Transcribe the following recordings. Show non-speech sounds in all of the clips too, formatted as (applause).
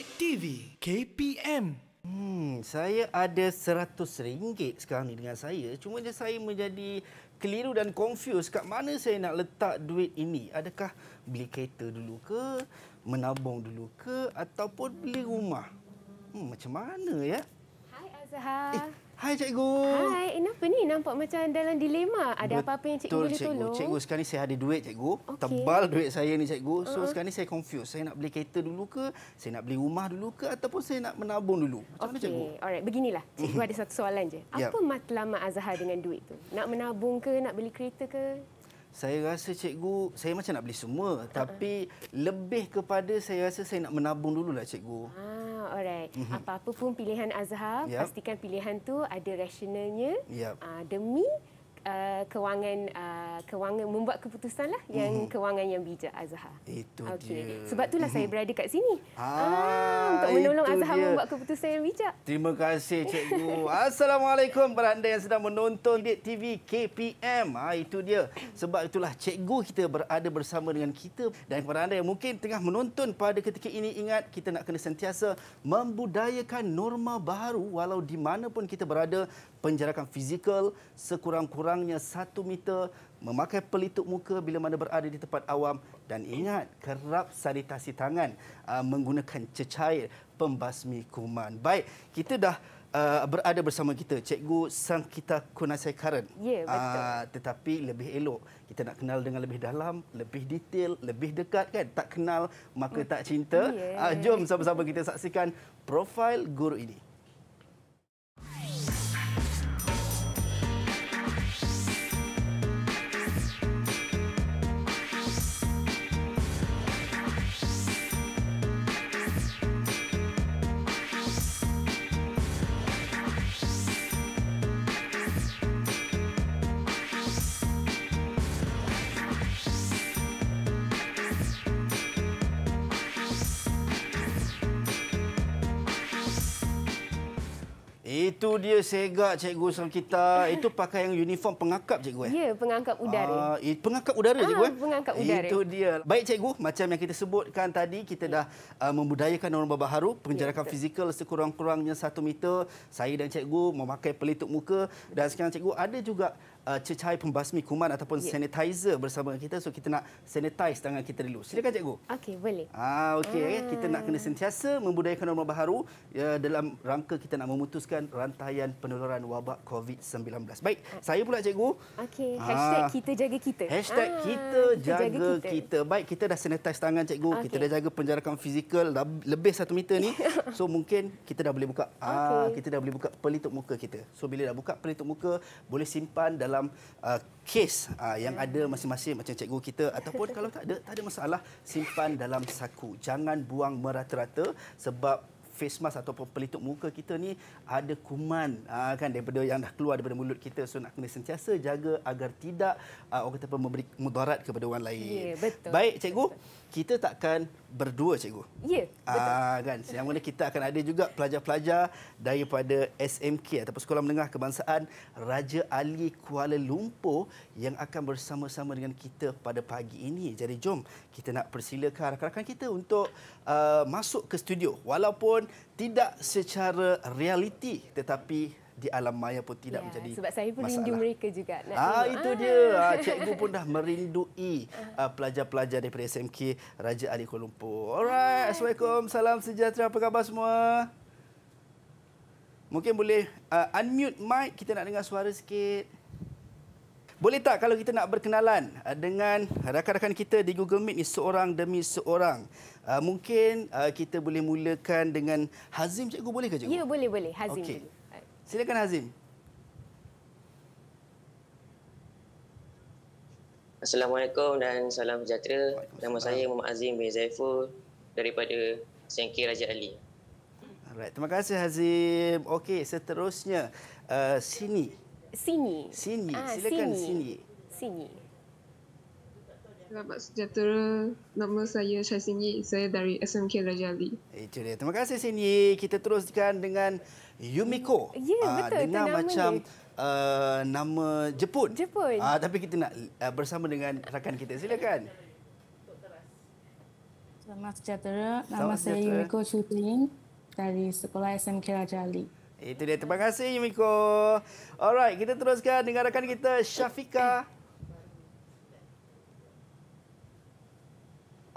Cek TV KPM. Hmm, saya ada seratus ringgit sekarang ni dengan saya. Cuma je saya menjadi keliru dan confused kat mana saya nak letak duit ini. Adakah beli kereta dulu ke, menabung dulu ke ataupun beli rumah? Hmm, macam mana ya? Hai Azhar. Eh, Hai cikgu. Hai, kenapa ni nampak macam dalam dilema? Ada apa-apa yang cikgu boleh cikgu. tolong? Cikgu, sekarang ni saya ada duit cikgu. Okay. Tebal duit saya ni cikgu. So uh-huh. sekarang ni saya confuse. Saya nak beli kereta dulu ke? Saya nak beli rumah dulu ke ataupun saya nak menabung dulu? Macam okay. mana cikgu? Alright, beginilah. Cikgu mhm. ada satu soalan je. Ya. Apa yeah. matlamat Azhar dengan duit tu? Nak menabung ke nak beli kereta ke? saya rasa cikgu saya macam nak beli semua tapi uh-huh. lebih kepada saya rasa saya nak menabung dulu lah cikgu. Ah alright. Mm-hmm. Apa-apa pun pilihan Azhar yep. pastikan pilihan tu ada rasionalnya yep. uh, ah, demi Uh, kewangan uh, kewangan membuat keputusan lah yang mm-hmm. kewangan yang bijak Azhar. Itu okay. dia. Sebab itulah mm-hmm. saya mhm. berada kat sini. Ah, ah untuk menolong Azhar dia. membuat keputusan yang bijak. Terima kasih cikgu. (laughs) Assalamualaikum kepada anda yang sedang menonton di TV KPM. Ah itu dia. Sebab itulah cikgu kita berada bersama dengan kita dan kepada anda yang mungkin tengah menonton pada ketika ini ingat kita nak kena sentiasa membudayakan norma baru walau di mana pun kita berada penjarakan fizikal sekurang-kurangnya satu meter, memakai pelitup muka bila mana berada di tempat awam dan ingat kerap sanitasi tangan uh, menggunakan cecair pembasmi kuman. Baik, kita dah uh, berada bersama kita Cikgu Sangkita Kunasai Karen. Ya, betul. Uh, tetapi lebih elok kita nak kenal dengan lebih dalam, lebih detail, lebih dekat kan? Tak kenal maka hmm. tak cinta. Yeah. Ya. Uh, jom sama-sama kita saksikan profil guru ini. itu dia segak cikgu sama kita. Itu pakai yang uniform pengangkap cikgu eh. Ya, pengakap udara. Ah, uh, pengakap udara cikgu eh. Ah, pengangkap udara. Itu dia. Baik cikgu, macam yang kita sebutkan tadi, kita dah uh, membudayakan orang baharu, penjarakan ya, fizikal sekurang-kurangnya satu meter. Saya dan cikgu memakai pelitup muka dan sekarang cikgu ada juga Uh, cecair pembasmi kuman ataupun yeah. sanitizer bersama kita. So kita nak sanitize tangan kita dulu. Silakan cikgu. Okey, boleh. Ah, okey. Hmm. Kita nak kena sentiasa membudayakan norma baharu ya, dalam rangka kita nak memutuskan rantaian penularan wabak COVID-19. Baik, okay. saya pula cikgu. Okey, ah. hashtag kita jaga kita. Hashtag ah. kita, jaga, jaga kita. kita. Baik, kita dah sanitize tangan cikgu. Okay. Kita dah jaga penjarakan fizikal lebih satu meter ni. (laughs) So mungkin kita dah boleh buka. Ah, okay. Ah, kita dah boleh buka pelitup muka kita. So bila dah buka pelitup muka, boleh simpan dalam dalam uh, kes uh, yang yeah. ada masing-masing macam cikgu kita ataupun kalau tak ada tak ada masalah simpan dalam saku jangan buang merata-rata sebab face mask ataupun pelitup muka kita ni ada kuman uh, kan daripada yang dah keluar daripada mulut kita so nak kena sentiasa jaga agar tidak uh, orang kata apa memberi mudarat kepada orang lain. Yeah, betul. Baik cikgu betul kita takkan berdua cikgu. Ya. Ah kan. Yang mana kita akan ada juga pelajar-pelajar daripada SMK ataupun Sekolah Menengah Kebangsaan Raja Ali Kuala Lumpur yang akan bersama-sama dengan kita pada pagi ini. Jadi jom kita nak persilakan rakan-rakan kita untuk uh, masuk ke studio walaupun tidak secara realiti tetapi di alam maya pun tidak ya, menjadi sebab saya pun masalah. rindu mereka juga nak ah tengok. itu ah. dia ah. cikgu pun dah merindui ah. Ah, pelajar-pelajar daripada SMK Raja Ali Kuala Lumpur alright assalamualaikum salam sejahtera apa khabar semua mungkin boleh uh, unmute mic kita nak dengar suara sikit boleh tak kalau kita nak berkenalan dengan rakan-rakan kita di Google Meet ni seorang demi seorang? Mungkin kita boleh mulakan dengan Hazim cikgu boleh ke cikgu? Ya boleh boleh Hazim. Okay. Boleh. Silakan Azim. Assalamualaikum dan salam sejahtera. Nama saya Muhammad Azim bin Zaiful daripada Sengkir Raja Ali. Alright, terima kasih Azim. Okey, seterusnya uh, sini. Sini. Sini. Ah, Silakan sini. Sini. sini. Selamat sejahtera. Nama saya Syai Sinyi. Saya dari SMK Rajali. Eh, itu dia. Terima kasih Sinyi. Kita teruskan dengan Yumiko. Ya, yeah, betul. Dengar nama macam dia. Uh, eh, nama Jepun. Jepun. Uh, tapi kita nak uh, bersama dengan rakan kita. Silakan. Selamat sejahtera. Nama Selamat sejahtera. saya Yumiko Chutin dari Sekolah SMK Rajali. Itu dia. Terima kasih Yumiko. Alright, kita teruskan dengan rakan kita Syafika. eh.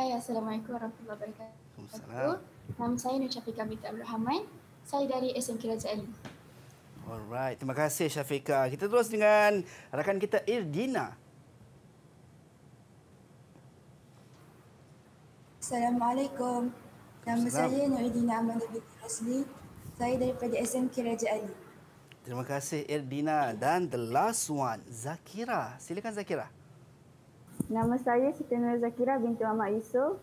Hai, Assalamualaikum warahmatullahi wabarakatuh. Nama saya Nur Syafiqah binti Abdul Rahman. Saya dari SMK Raja Ali. Alright, terima kasih Syafiqah. Kita terus dengan rakan kita Irdina. Assalamualaikum. Nama saya Nur Nurdina Amanda binti Rasli. Saya daripada SMK Raja Ali. Terima kasih Irdina. Dan the last one, Zakira. Silakan Zakira. Zakira. Nama saya Siti Nur Zakira binti Muhammad Yusof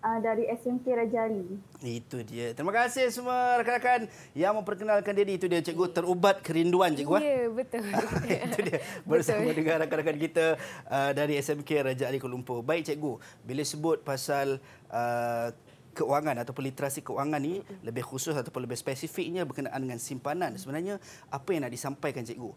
ah, dari SMK Rajali. Itu dia. Terima kasih semua rakan-rakan yang memperkenalkan diri. Itu dia cikgu terubat kerinduan cikgu. Ya, eh? betul. (laughs) Itu dia. Bersama betul. dengan rakan-rakan kita ah, dari SMK Raja Ali Kuala Lumpur. Baik cikgu, bila sebut pasal ah, keuangan atau literasi keuangan ni lebih khusus atau lebih spesifiknya berkenaan dengan simpanan. Sebenarnya apa yang nak disampaikan cikgu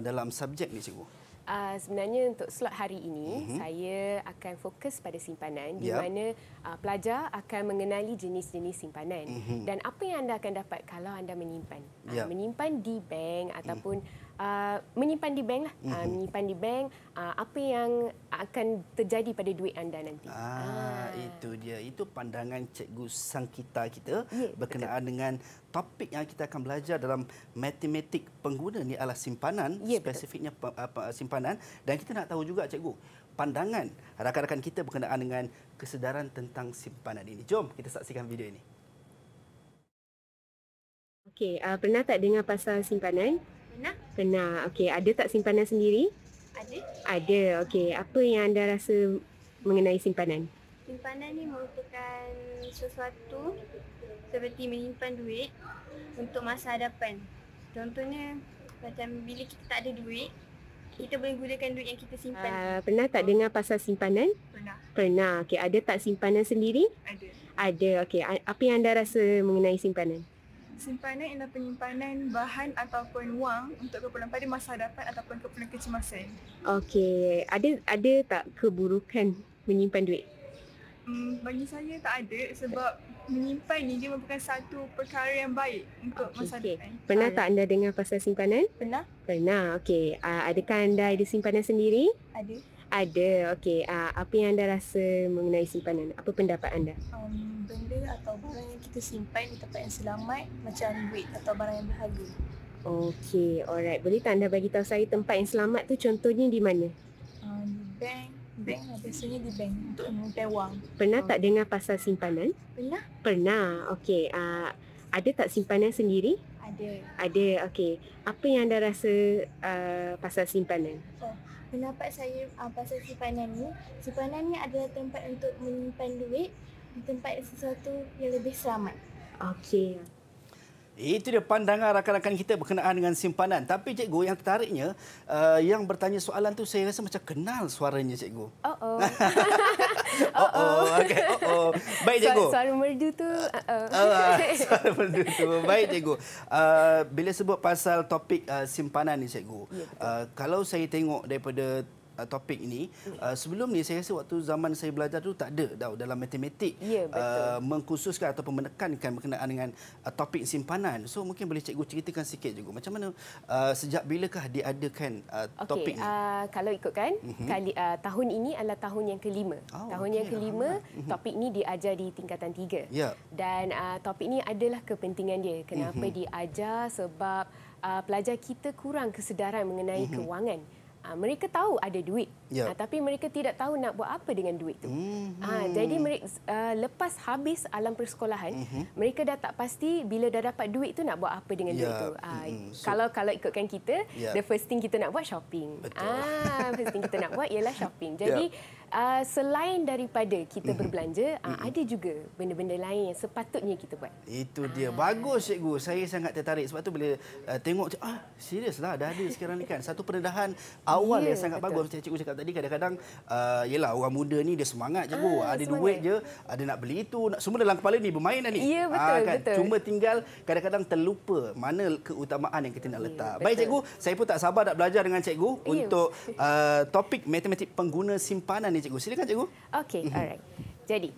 dalam subjek ni cikgu? Uh, sebenarnya untuk slot hari ini mm-hmm. saya akan fokus pada simpanan yep. di mana uh, pelajar akan mengenali jenis-jenis simpanan mm-hmm. dan apa yang anda akan dapat kalau anda menyimpan. Ah, yep. Uh, menyimpan di bank mm. ataupun mm uh, menyimpan di bank lah. Uh, mm-hmm. Menyimpan di bank uh, apa yang akan terjadi pada duit anda nanti. Ah, ah. itu dia. Itu pandangan Cikgu Sang Kita kita ya, yeah, berkenaan betul. dengan topik yang kita akan belajar dalam matematik pengguna ni adalah simpanan, yeah, ya, spesifiknya betul. simpanan dan kita nak tahu juga Cikgu pandangan rakan-rakan kita berkenaan dengan kesedaran tentang simpanan ini. Jom kita saksikan video ini. Okey, uh, pernah tak dengar pasal simpanan? Pernah. Okey, ada tak simpanan sendiri? Ada. Ada. Okey, apa yang anda rasa mengenai simpanan? Simpanan ni merupakan sesuatu seperti menyimpan duit untuk masa hadapan. Contohnya macam bila kita tak ada duit, kita boleh gunakan duit yang kita simpan. Uh, pernah tak oh. dengar pasal simpanan? Pernah. Pernah. Okey, ada tak simpanan sendiri? Ada. Ada. Okey, apa yang anda rasa mengenai simpanan? simpanan ialah penyimpanan bahan ataupun wang untuk keperluan pada masa hadapan ataupun keperluan kecemasan. Okey, ada ada tak keburukan menyimpan duit? Hmm, bagi saya tak ada sebab menyimpan ni dia merupakan satu perkara yang baik untuk okay, masa okay. depan. Pernah ah. tak anda dengar pasal simpanan? Pernah. Pernah. Okey, ah, adakah anda ada simpanan sendiri? Ada ada. Okey, uh, apa yang anda rasa mengenai simpanan? Apa pendapat anda? Um, benda atau barang yang kita simpan di tempat yang selamat macam duit atau barang yang berharga. Okey, alright. Boleh tak anda bagi tahu saya tempat yang selamat tu contohnya di mana? Um, di bank. Bank lah. Biasanya di bank untuk menyimpan wang. Pernah um. tak oh. dengar pasal simpanan? Pernah. Pernah. Okey, uh, ada tak simpanan sendiri? Ada. Ada, okey. Apa yang anda rasa uh, pasal simpanan? Oh, pendapat saya uh, pasal simpanan ni simpanan ni adalah tempat untuk menyimpan duit di tempat sesuatu yang lebih selamat okey itu dia pandangan rakan-rakan kita berkenaan dengan simpanan. Tapi cikgu yang tertariknya, uh, yang bertanya soalan tu saya rasa macam kenal suaranya cikgu. Oh oh. oh oh. Okay. Oh oh. Baik cikgu. Suara, suara merdu tu. Uh -oh. (laughs) suara merdu tu. Baik cikgu. Uh, bila sebut pasal topik uh, simpanan ni cikgu. Ya, uh, kalau saya tengok daripada uh, topik ini. Uh, sebelum ni saya rasa waktu zaman saya belajar tu tak ada tau dalam matematik yeah, uh, mengkhususkan atau menekankan berkenaan dengan uh, topik simpanan. So mungkin boleh cikgu ceritakan sikit juga macam mana uh, sejak bilakah diadakan uh, topik okay, ni? Uh, kalau ikutkan mm-hmm. kali, uh, tahun ini adalah tahun yang kelima. Oh, tahun okay, yang kelima mhm. topik ni diajar di tingkatan tiga. Yeah. Dan uh, topik ni adalah kepentingan dia. Kenapa mm-hmm. diajar? Sebab uh, pelajar kita kurang kesedaran mengenai mm-hmm. kewangan. Ha, mereka tahu ada duit. Ya. Ha, tapi mereka tidak tahu nak buat apa dengan duit itu. hmm Ha, ah, jadi mereka uh, lepas habis alam persekolahan, hmm mereka dah tak pasti bila dah dapat duit itu nak buat apa dengan ya. duit itu. Ha, hmm so, kalau kalau ikutkan kita, ya. the first thing kita nak buat shopping. Ah, Ha, first thing kita nak buat ialah shopping. (laughs) Ya. Jadi ya uh, selain daripada kita mhm. berbelanja, uh, ada juga benda-benda lain yang sepatutnya kita buat. Itu dia. Ah. Bagus, Cikgu. Saya sangat tertarik. Sebab tu bila uh, tengok, ah, seriuslah, dah ada sekarang ni kan. Satu pendedahan awal yeah, yang sangat betul. bagus. Macam Cikgu cakap tadi, kadang-kadang, uh, yelah, orang muda ni dia semangat, Cikgu. Uh, ada semangat. duit je, ada nak beli itu. Nak, semua dalam kepala ni, bermain dah ni. Ya, yeah, betul, uh, kan? betul. Cuma tinggal kadang-kadang terlupa mana keutamaan yang kita nak ya, letak. Yeah, Baik, Cikgu. Saya pun tak sabar nak belajar dengan Cikgu yeah. untuk uh, topik matematik pengguna simpanan cikgu. Silakan cikgu. Okey, mhm. alright. Jadi,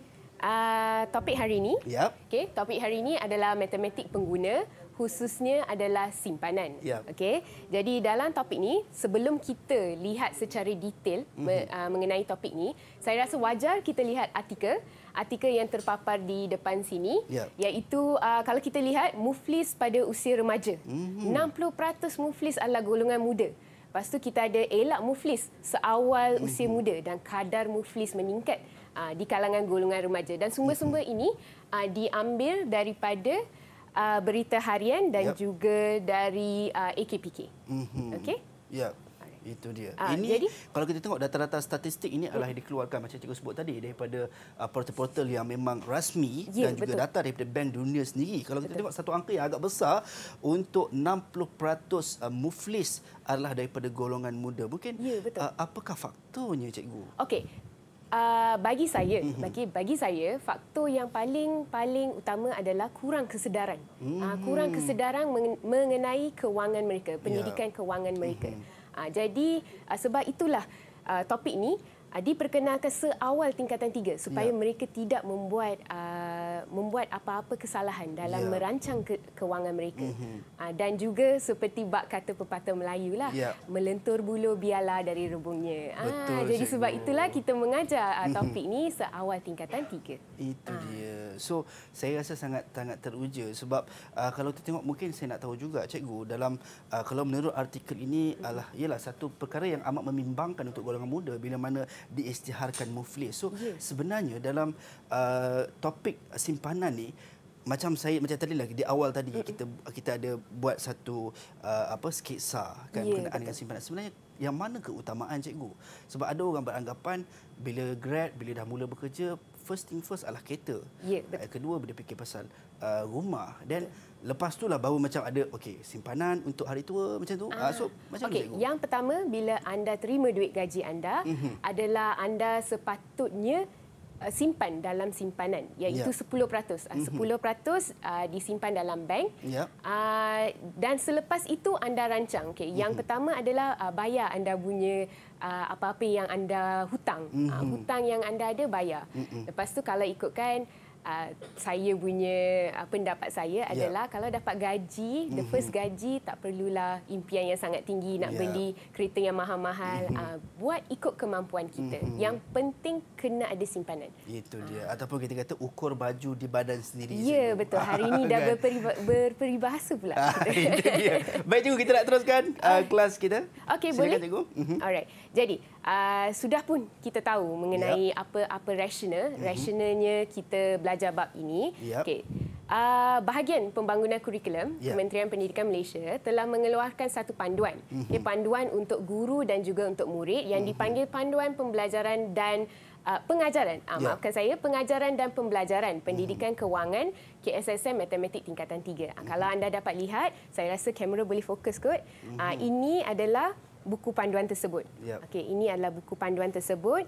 uh, topik hari ini. Yep. Okey, topik hari ini adalah matematik pengguna khususnya adalah simpanan. Yep. Okey. Jadi dalam topik ni sebelum kita lihat secara detail mm-hmm. mengenai topik ni, saya rasa wajar kita lihat artikel, artikel yang terpapar di depan sini yep. iaitu uh, kalau kita lihat muflis pada usia remaja. Mm-hmm. 60% muflis adalah golongan muda. Lepas tu kita ada elak muflis seawal hmm usia muda dan kadar muflis meningkat uh, di kalangan golongan remaja. Dan sumber-sumber hmm ini uh, diambil daripada uh, berita harian dan yep. juga dari uh, AKPK. hmm Okey? Ya. Yep itu dia. Uh, ini jadi? kalau kita tengok data-data statistik ini adalah yang dikeluarkan macam cikgu sebut tadi daripada uh, portal-portal yang memang rasmi yeah, dan juga data daripada bank dunia sendiri. Kalau kita tengok satu angka yang agak besar untuk 60% uh, ah, muflis adalah daripada golongan muda. Mungkin yeah, ya, uh, apakah faktornya cikgu? Okey. Uh, bagi saya mhm. bagi bagi saya faktor yang paling paling utama adalah kurang kesedaran. Uh, kurang hmm. kesedaran mengenai kewangan mereka, ya. pendidikan yeah. kewangan mereka. Mm-hmm. Ah, jadi ah, sebab itulah ah, topik ni uh, diperkenalkan seawal tingkatan tiga supaya yeah. mereka tidak membuat uh, membuat apa-apa kesalahan dalam yeah. merancang ke- kewangan mereka. Mm-hmm. Uh, dan juga seperti bak kata pepatah Melayu lah, yeah. melentur bulu biarlah dari rubungnya. Ah, Betul, ah, jadi sebab itulah kita mengajar uh, mhm. topik ni seawal tingkatan tiga. Itu ah. dia. So saya rasa sangat sangat teruja sebab uh, kalau kita tengok mungkin saya nak tahu juga cikgu dalam uh, kalau menurut artikel ini adalah mhm. hmm satu perkara yang amat membimbangkan untuk golongan muda bila mana diisytiharkan muflis. So yeah. sebenarnya dalam uh, topik simpanan ni macam saya macam tadi lagi di awal tadi mm-hmm. kita kita ada buat satu uh, apa sketsa kan yeah, berkenaan dengan simpanan. Sebenarnya yang mana keutamaan cikgu? Sebab ada orang beranggapan bila grad bila dah mula bekerja first thing first adalah kereta. Yeah, ya, uh, Kedua bila fikir pasal uh, rumah dan yeah. Lepas tu lah baru macam ada okey simpanan untuk hari tua macam tu. Ah. So macam okay. tu. Yang pertama bila anda terima duit gaji anda mm-hmm. adalah anda sepatutnya uh, simpan dalam simpanan iaitu yeah. 10%. 10% mm-hmm. uh, disimpan dalam bank. Yeah. Ya. dan selepas itu anda rancang. Okey, yang mm-hmm. pertama adalah ah, bayar anda punya ah, apa-apa yang anda hutang. Mm-hmm. hutang yang anda ada bayar. Mm-hmm. Lepas tu kalau ikutkan uh, Uh, saya punya uh, pendapat saya ya. adalah yeah. kalau dapat gaji mm-hmm. the mhm. first gaji tak perlulah impian yang sangat tinggi nak yeah. beli kereta yang mahal-mahal mm-hmm. uh, buat ikut kemampuan kita mm-hmm. yang penting kena ada simpanan itu dia uh. ataupun kita kata ukur baju di badan sendiri ya yeah, betul (laughs) hari ini dah kan? berperiba- berperibahasa pula (laughs) ah, itu dia baik cikgu kita nak teruskan uh, kelas kita okey boleh cikgu mm-hmm. alright jadi uh, sudah pun kita tahu mengenai yep. Ya. apa apa rasional, mm-hmm. rasionalnya kita belajar bab ini. Yep. Ya. Okey. Uh, bahagian pembangunan kurikulum yeah. Kementerian Pendidikan Malaysia telah mengeluarkan satu panduan. Mm-hmm. Okay, panduan untuk guru dan juga untuk murid yang mhm. dipanggil panduan pembelajaran dan uh, pengajaran. Uh, yeah. Maafkan saya, pengajaran dan pembelajaran mhm. pendidikan mm-hmm. kewangan KSSM Matematik tingkatan 3. Uh, mm-hmm. Kalau mhm. anda dapat lihat, saya rasa kamera boleh fokus kot. mm-hmm. Ini adalah buku panduan tersebut. Yep. Okey, ini adalah buku panduan tersebut.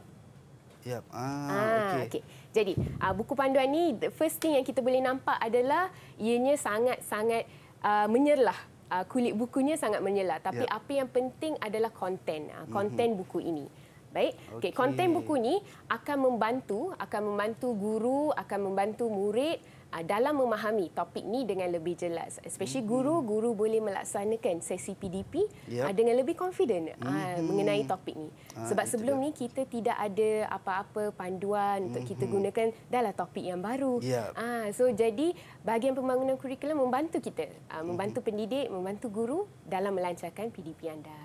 Yep. Ah, ah okey. Okay. Jadi, uh, buku panduan ini, the first thing yang kita boleh nampak adalah ianya sangat-sangat uh, ah, menyerlah. Uh, ah, kulit bukunya sangat menyerlah, tapi yep. apa yang penting adalah konten. Uh, konten mhm. mm-hmm. buku ini. Baik. Okey, okay. konten buku ini akan membantu, akan membantu guru, akan membantu murid Ah, dalam memahami topik ni dengan lebih jelas especially mm-hmm. guru guru boleh melaksanakan sesi PDP yep. Ah, dengan lebih confident hmm mengenai topik ni sebab sebelum ni kita tidak ada apa-apa panduan untuk kita mm-hmm. gunakan dalam topik yang baru ah yep. so jadi bahagian pembangunan kurikulum membantu kita mm-hmm. membantu hmm pendidik membantu guru dalam melancarkan PDP anda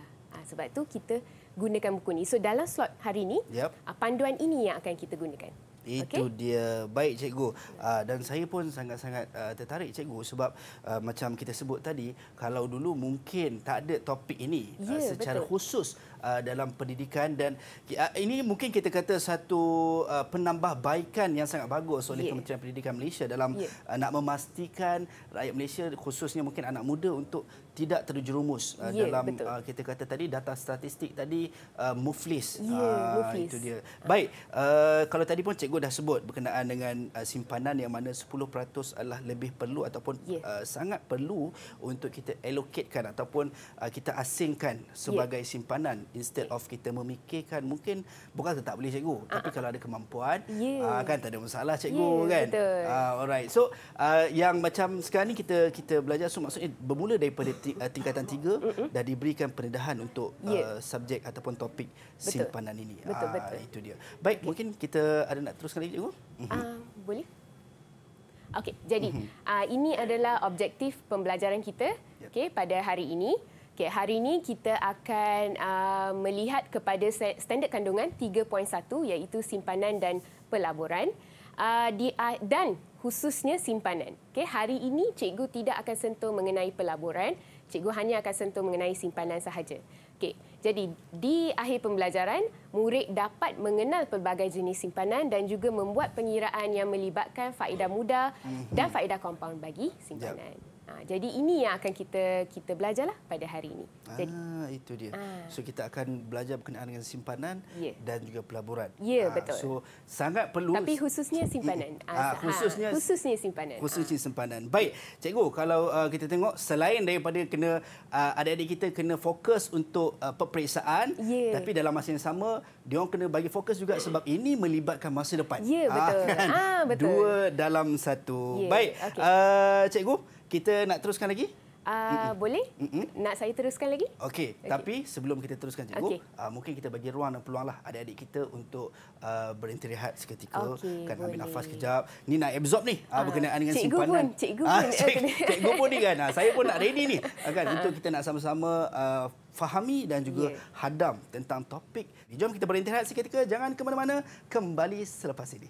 sebab tu kita gunakan buku ni so dalam slot hari ni yep. panduan ini yang akan kita gunakan itu okay. dia. Baik cikgu. Uh, dan saya pun sangat-sangat uh, tertarik cikgu sebab uh, macam kita sebut tadi, kalau dulu mungkin tak ada topik ini yeah, uh, ya, secara betul. khusus uh, dalam pendidikan dan uh, ini mungkin kita kata satu uh, penambahbaikan yang sangat bagus oleh yeah. Kementerian Pendidikan Malaysia dalam yeah. Ya. uh, nak memastikan rakyat Malaysia khususnya mungkin anak muda untuk tidak terjerumus uh, yeah, dalam uh, kita kata tadi data statistik tadi uh, muflis. Yeah, uh, muflis itu dia. Baik, uh, kalau tadi pun cikgu dah sebut berkenaan dengan uh, simpanan yang mana 10% adalah lebih perlu ataupun yeah. uh, sangat perlu untuk kita allocatekan ataupun uh, kita asingkan sebagai yeah. simpanan instead yeah. of kita memikirkan mungkin bukan tak boleh cikgu uh-huh. tapi ah. kalau ada kemampuan yeah. uh, kan tak ada masalah cikgu yeah, kan. Betul. Uh, alright. So uh, yang macam sekarang ni kita kita belajar so maksudnya bermula daripada Eh, tingkatan tiga dah diberikan pendedahan untuk yeah. Ya. uh, subjek ataupun topik simpanan ini. Betul, uh, betul. Itu dia. Baik, okay. mungkin kita ada nak teruskan lagi, Cikgu? Uh, boleh. Okey, jadi uh, ini adalah objektif pembelajaran kita yeah. okay, pada hari ini. Okay, hari ini kita akan uh, melihat kepada standard kandungan 3.1 iaitu simpanan dan pelaburan. Yeah uh, di, uh, dan khususnya simpanan. Okay, hari ini cikgu tidak akan sentuh mengenai pelaburan. Cikgu hanya akan sentuh mengenai simpanan sahaja. Okay. Jadi di akhir pembelajaran, murid dapat mengenal pelbagai jenis simpanan dan juga membuat pengiraan yang melibatkan faedah muda dan mhm. faedah kompaun bagi simpanan. Yep. Ha, jadi ini yang akan kita kita belajarlah pada hari ini. Ah, jadi, ah, itu dia. Ha. So kita akan belajar berkenaan dengan simpanan yeah. dan juga pelaburan. Ya, yeah, ha, betul. So sangat perlu. Tapi khususnya (laughs) simpanan. Ha, khususnya, ha, khususnya simpanan. Khususnya simpanan. Baik, cikgu kalau uh, kita tengok selain daripada kena uh, adik-adik kita kena fokus untuk uh, peperiksaan. Yeah. Tapi dalam masa yang sama, dia kena bagi fokus juga sebab ini melibatkan masa depan. Ya, yeah, betul. Ha, kan? ha, betul. Dua dalam satu. Yeah. Baik, okay. uh, cikgu kita nak teruskan lagi? Uh, mm -mm. Boleh? Mm -mm. Nak saya teruskan lagi? Okey, okay. tapi sebelum kita teruskan cikgu, okay. uh, ah, mungkin kita bagi ruang dan peluanglah adik-adik kita untuk uh, ah, berhenti seketika. Okay, kan boleh. ambil nafas sekejap. Ni nak absorb ni uh, berkenaan dengan cikgu simpanan. Pun, kan? cikgu pun. (laughs) cik, (laughs) cikgu pun ni kan. Uh, saya pun nak ready ni. Uh, kan, uh. Untuk kita nak sama-sama uh, fahami dan juga yeah. hadam tentang topik. Jom kita berhenti rehat seketika. Jangan ke mana-mana. Kembali selepas ini.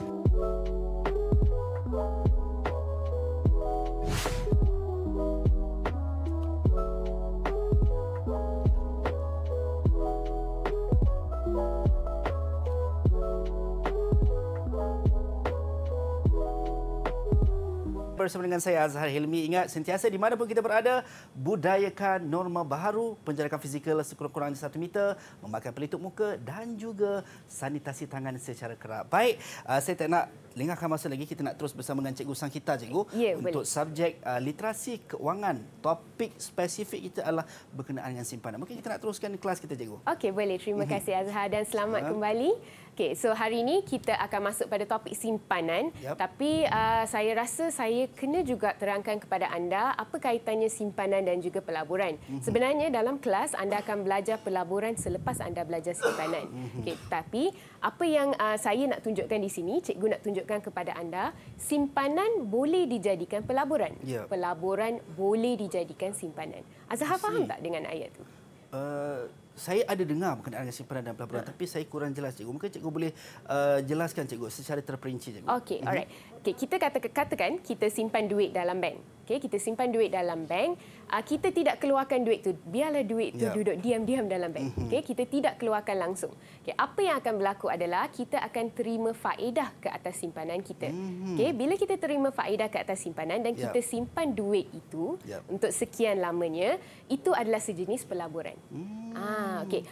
bersama dengan saya Azhar Hilmi. Ingat sentiasa di mana pun kita berada, budayakan norma baru, penjarakan fizikal sekurang-kurangnya satu meter, memakai pelitup muka dan juga sanitasi tangan secara kerap. Baik, ah, saya tak nak lengahkan masa lagi kita nak terus bersama dengan Cikgu Sang kita Cikgu yeah, untuk boleh. subjek uh, literasi keuangan. Topik spesifik kita adalah berkenaan dengan simpanan. Mungkin kita nak teruskan kelas kita Cikgu. Okey, boleh. Terima mhm. kasih Azhar dan selamat kembali. Okay so hari ini kita akan masuk pada topik simpanan. Yep. Tapi uh, saya rasa saya kena juga terangkan kepada anda apa kaitannya simpanan dan juga pelaburan. Mm-hmm. Sebenarnya dalam kelas anda akan belajar pelaburan selepas anda belajar simpanan. Mhm. Okay tapi apa yang uh, saya nak tunjukkan di sini, cikgu nak tunjuk tunjukkan kepada anda, simpanan boleh dijadikan pelaburan. Ya. Pelaburan boleh dijadikan simpanan. Azhar faham tak dengan ayat itu? Uh, saya ada dengar berkenaan dengan simpanan dan pelaburan ya. tapi saya kurang jelas cikgu. Mungkin cikgu boleh uh, jelaskan cikgu secara terperinci cikgu. Okey, mhm. alright. Okay, kita kata katakan kita simpan duit dalam bank. Okay, kita simpan duit dalam bank Ah, kita tidak keluarkan duit tu. Biarlah duit tu yeah. duduk diam-diam dalam bank. Mhm. Okay, kita tidak keluarkan langsung. Okay, apa yang akan berlaku adalah kita akan terima faedah ke atas simpanan kita. Mhm. Okay, bila kita terima faedah ke atas simpanan dan ya. kita simpan duit itu yeah. untuk sekian lamanya, itu adalah sejenis pelaburan. Mm. Ah, okay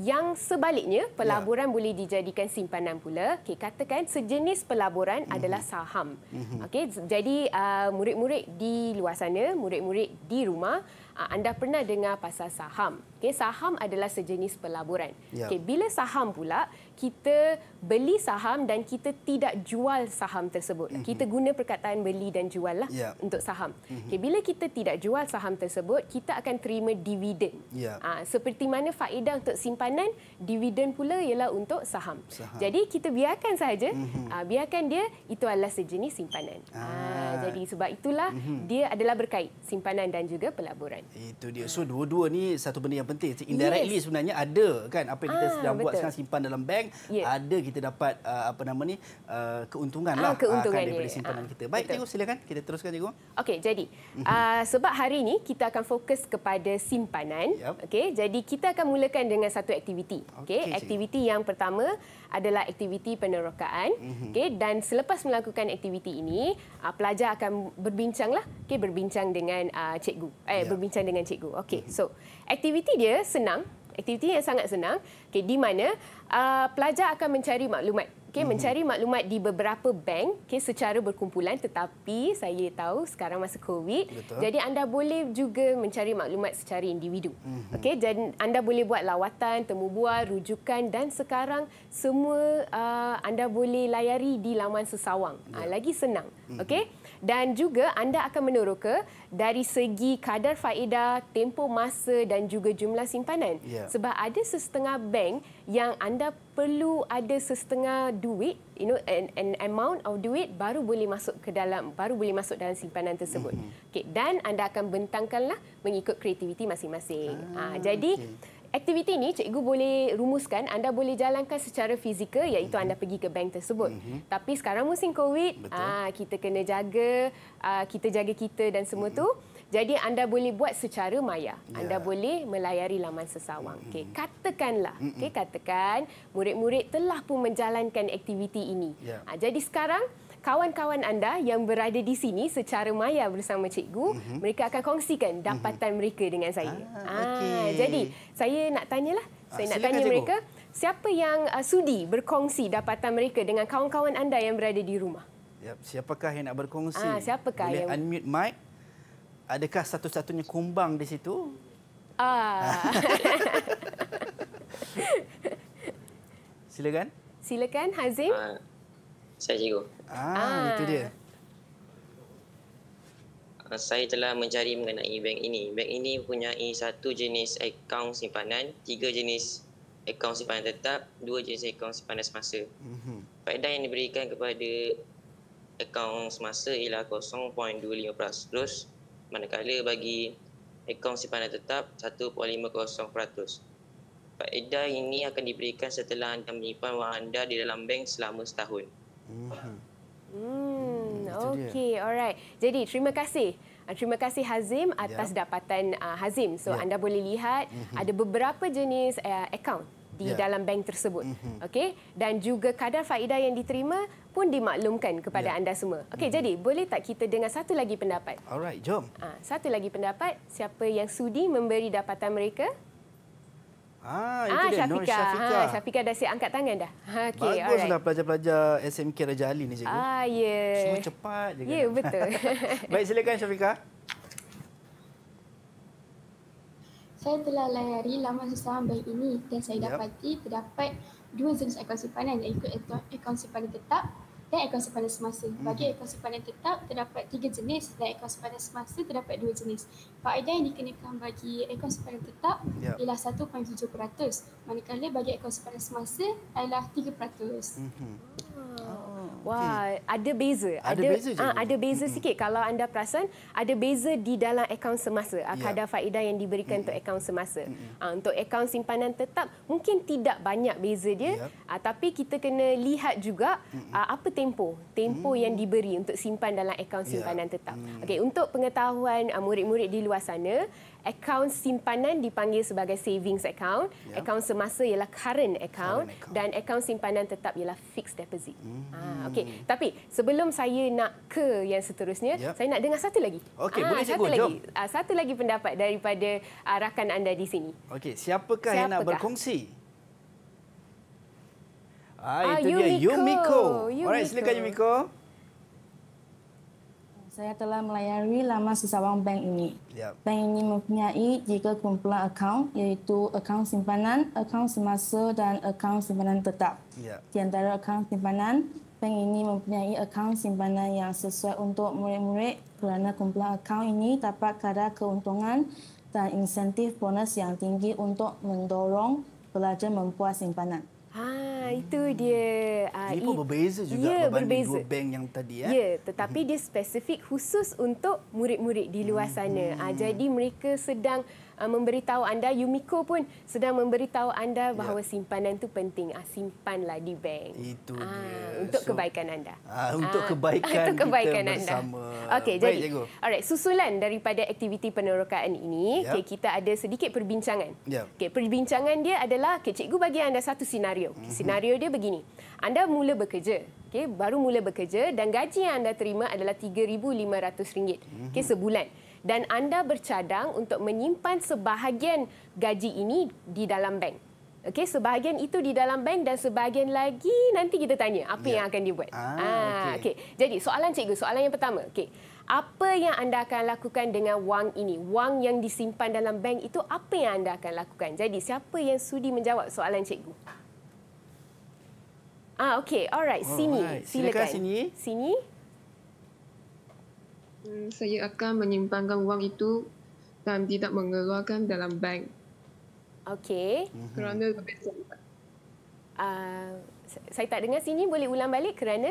yang sebaliknya ya. pelaburan ya. boleh dijadikan simpanan pula. Okey katakan sejenis pelaburan mm-hmm. adalah saham. Mm-hmm. Okey jadi uh, murid-murid di luar sana, murid-murid di rumah uh, anda pernah dengar pasal saham. Okey saham adalah sejenis pelaburan. Ya. Okey bila saham pula kita beli saham dan kita tidak jual saham tersebut. Mm-hmm. Kita guna perkataan beli dan jual lah yeah. untuk saham. Mm-hmm. Okay, bila kita tidak jual saham tersebut, kita akan terima dividen. Yeah. Ya. Ha, seperti mana faedah untuk simpanan, dividen pula ialah untuk saham. saham. Jadi kita biarkan saja, mm-hmm. ha, ah, biarkan dia itu adalah sejenis simpanan. Ah. ah. jadi sebab itulah mm-hmm. dia adalah berkait simpanan dan juga pelaburan. Itu dia. So dua-dua ni satu benda yang penting. Indirectly yes. sebenarnya ada kan apa yang kita ah, sedang betul. buat sekarang simpan dalam bank kan yeah. ada kita dapat uh, apa nama ni uh, keuntungan ah, lah uh, keuntungan uh, kan daripada simpanan uh, kita. Baik tengok cikgu silakan kita teruskan cikgu. Okey jadi mhm. uh, sebab hari ini kita akan fokus kepada simpanan. Yep. Okey jadi kita akan mulakan dengan satu aktiviti. Okey okay, aktiviti yang pertama adalah aktiviti penerokaan. Mm -hmm. Okey dan selepas melakukan aktiviti ini uh, pelajar akan berbincanglah okey berbincang dengan uh, cikgu. Eh yep. Ya. berbincang dengan cikgu. Okey mhm. so aktiviti dia senang Aktiviti yang sangat senang okay, di mana uh, pelajar akan mencari maklumat okay, hmm. mencari maklumat di beberapa bank okay, secara berkumpulan tetapi saya tahu sekarang masa COVID Betul. jadi anda boleh juga mencari maklumat secara individu. Hmm. Okay, dan anda boleh buat lawatan, temu bual, rujukan dan sekarang semua uh, anda boleh layari di laman sesawang. Yeah. Uh, ya. lagi senang. Hmm. Okay? dan juga anda akan meneroka dari segi kadar faedah, tempoh masa dan juga jumlah simpanan. Yeah. Sebab ada sesetengah bank yang anda perlu ada sesetengah duit, you know, an, an amount of duit baru boleh masuk ke dalam baru boleh masuk dalam simpanan tersebut. Mm-hmm. Okay, dan anda akan bentangkanlah mengikut kreativiti masing-masing. Ah, ha, jadi okay. Aktiviti ini cikgu boleh rumuskan anda boleh jalankan secara fizikal iaitu anda pergi ke bank tersebut. Mm-hmm. Tapi sekarang musim Covid, aa, ah, kita kena jaga aa, ah, kita jaga kita dan semua mm-hmm. tu. Mhm. Jadi anda boleh buat secara maya. Anda yeah. boleh melayari laman sesawang. Mm-hmm. Okey, katakanlah. Mm-hmm. Okey, katakan murid-murid telah pun menjalankan aktiviti ini. Yeah. Ya. Aa, jadi sekarang kawan-kawan anda yang berada di sini secara maya bersama cikgu, mm-hmm. mereka akan kongsikan mhm. dapatan mm-hmm. mereka dengan saya. Ah, ah, okay. Jadi, saya nak tanyalah. Ah, saya nak tanya cikgu. mereka, siapa yang uh, sudi berkongsi dapatan mereka dengan kawan-kawan anda yang berada di rumah? Siapakah yang nak berkongsi? Ah, siapakah Boleh yang... unmute mic. Adakah satu-satunya kumbang di situ? Ah. (laughs) Silakan. Silakan, Hazim. Ah. Saya cikgu. Ah, ah, itu dia. Ah, saya telah mencari mengenai bank ini. Bank ini mempunyai satu jenis akaun simpanan, tiga jenis akaun simpanan tetap, dua jenis akaun simpanan semasa. Mm-hmm. yang diberikan kepada akaun semasa ialah 0.25% manakala bagi akaun simpanan tetap 1.50%. Faedah ini akan diberikan setelah anda menyimpan wang anda di dalam bank selama setahun. Hmm, okay, alright. Jadi terima kasih. Ah, terima kasih Hazim atas yeah. dapatan uh, Hazim. So yeah. anda boleh lihat mm-hmm. ada beberapa jenis uh, account di yeah. dalam bank tersebut. Mm-hmm. Okey, dan juga kadar faedah yang diterima pun dimaklumkan kepada yeah. anda semua. Okey, mm-hmm. jadi boleh tak kita dengar satu lagi pendapat? Alright, jom. Uh, satu lagi pendapat, siapa yang sudi memberi dapatan mereka? Ah, ah, itu ah, dia. Syafika. Nur Syafika. Ha, Syafika dah siap angkat tangan dah. Ah, okay, Baguslah right. pelajar-pelajar SMK Raja Ali ni cikgu. Ah, ya. Yeah. Semua cepat je. Kan? Ya, yeah, betul. (laughs) Baik, silakan Syafika. Saya telah layari laman sesama bank ini dan saya yep. dapati terdapat dua jenis akaun simpanan yang ikut akaun simpanan tetap dan akaun simpanan semasa. Bagi akaun simpanan tetap terdapat tiga jenis dan akaun simpanan semasa terdapat dua jenis. Faedah yang dikenakan bagi akaun simpanan tetap ialah 1.7% manakala bagi akaun simpanan semasa ialah 3%. mm Oh. Wah, okay. ada beza. Ada, ada beza. Ha, ada beza hmm sikit. Kalau anda perasan, ada beza di dalam akaun semasa. Yeah. Ya. Kadar faedah yang diberikan hmm untuk akaun semasa. Mm-hmm. Ha, untuk akaun simpanan tetap, mungkin tidak banyak beza dia. Yeah. Ha, tapi kita kena lihat juga mm-hmm. apa tempo. Tempo hmm yang diberi untuk simpan dalam akaun ya. simpanan yeah. tetap. Mm-hmm. Okey, Untuk pengetahuan murid-murid di luar sana, akaun simpanan dipanggil sebagai savings account, yeah. akaun semasa ialah current account, current account dan akaun simpanan tetap ialah fixed deposit. Hmm. Ha, ah, okay. Tapi sebelum saya nak ke yang seterusnya, yeah. saya nak dengar satu lagi. Okay, ha, ah, boleh cikgu, satu jom. lagi. Ah, satu lagi pendapat daripada rakan anda di sini. Okay, siapakah, siapakah yang nak berkongsi? Ah, itu ah, Yumiko. dia Yumiko. Yumiko. Alright, silakan Yumiko. Yumiko. Saya telah melayari lama sesawang bank ini. Yep. Bank ini mempunyai tiga kumpulan akaun iaitu akaun simpanan, akaun semasa dan akaun simpanan tetap. Yep. Di antara akaun simpanan, bank ini mempunyai akaun simpanan yang sesuai untuk murid-murid kerana kumpulan akaun ini dapat kadar keuntungan dan insentif bonus yang tinggi untuk mendorong pelajar membuat simpanan. Ha, itu dia. Uh, ah, Ini pun berbeza juga ya, berbanding berbeza. dua bank yang tadi. Ya, ya tetapi dia spesifik khusus untuk murid-murid di luar hmm. sana. Uh, jadi mereka sedang uh, memberitahu anda Yumiko pun sedang memberitahu anda bahawa yeah. simpanan tu penting uh, simpanlah di bank itu uh, dia untuk so, kebaikan anda uh, untuk kebaikan, uh, (laughs) untuk kebaikan kita anda. bersama okey jadi alright susulan daripada aktiviti penerokaan ini yeah. okay, kita ada sedikit perbincangan yeah. okey perbincangan dia adalah okay, cikgu bagi anda satu senario mm-hmm. senario dia begini anda mula bekerja okay baru mula bekerja dan gaji yang anda terima adalah RM3500 mm-hmm. sebulan dan anda bercadang untuk menyimpan sebahagian gaji ini di dalam bank. Okey, sebahagian itu di dalam bank dan sebahagian lagi nanti kita tanya apa ya. yang akan dibuat. Ah, ah okey. Okay. Jadi, soalan cikgu, soalan yang pertama. Okey. Apa yang anda akan lakukan dengan wang ini? Wang yang disimpan dalam bank itu apa yang anda akan lakukan? Jadi, siapa yang sudi menjawab soalan cikgu? Ah, okey. Alright, oh, sini. Silakan. Silakan sini. Sini. Hmm, saya akan menyimpankan wang itu dan tidak mengeluarkan dalam bank. Okey. Mhm. Kerana lebih selamat. Uh, ah, saya tak dengar sini boleh ulang balik kerana?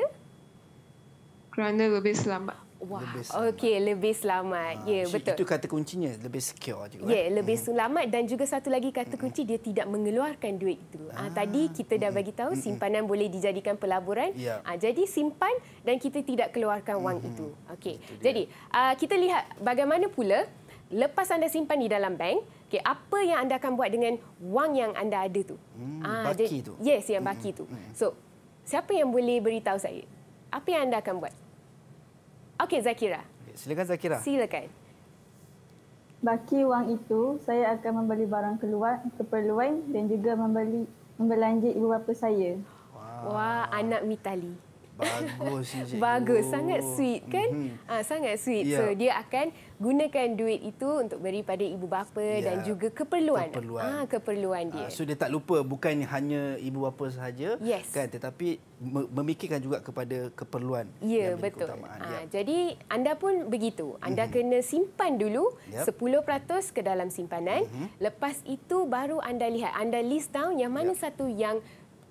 Kerana lebih selamat. Wah, lebih selamat. Okey, lebih selamat. Ha, ya, betul. Itu kata kuncinya, lebih secure juga. Ya, kan? lebih hmm. selamat dan juga satu lagi kata kunci dia tidak mengeluarkan duit itu. Ha, ha, tadi kita dah bagi tahu simpanan mm, boleh dijadikan pelaburan. Ya. Ha, jadi simpan dan kita tidak keluarkan wang mm, itu. Okey. Jadi, uh, kita lihat bagaimana pula lepas anda simpan di dalam bank Okay, apa yang anda akan buat dengan wang yang anda ada tu? Hmm, ah, baki tu. Yes, yang baki hmm, tu. So, siapa yang boleh beritahu saya? Apa yang anda akan buat? Okey, Zakira. Silakan Zakira. Silakan. Baki wang itu, saya akan membeli barang keluar, keperluan dan juga membeli membelanja ibu bapa saya. Wah, wow. wow, anak Mitali. Bagus Encik Bagus, sangat sweet kan? Mm -hmm. ha, sangat sweet. Yeah. So, ya. dia akan gunakan duit itu untuk beri pada ibu bapa yeah. dan juga keperluan. Keperluan. Ha, keperluan dia. Ah, so, dia tak lupa bukan hanya ibu bapa sahaja. Yes. Kan? Tetapi memikirkan juga kepada keperluan. Ya, yeah, betul. Ha, yeah. Jadi, anda pun begitu. Anda mm -hmm. kena simpan dulu yep. 10% ke dalam simpanan. Mm -hmm. Lepas itu, baru anda lihat. Anda list down yang mana yep. satu yang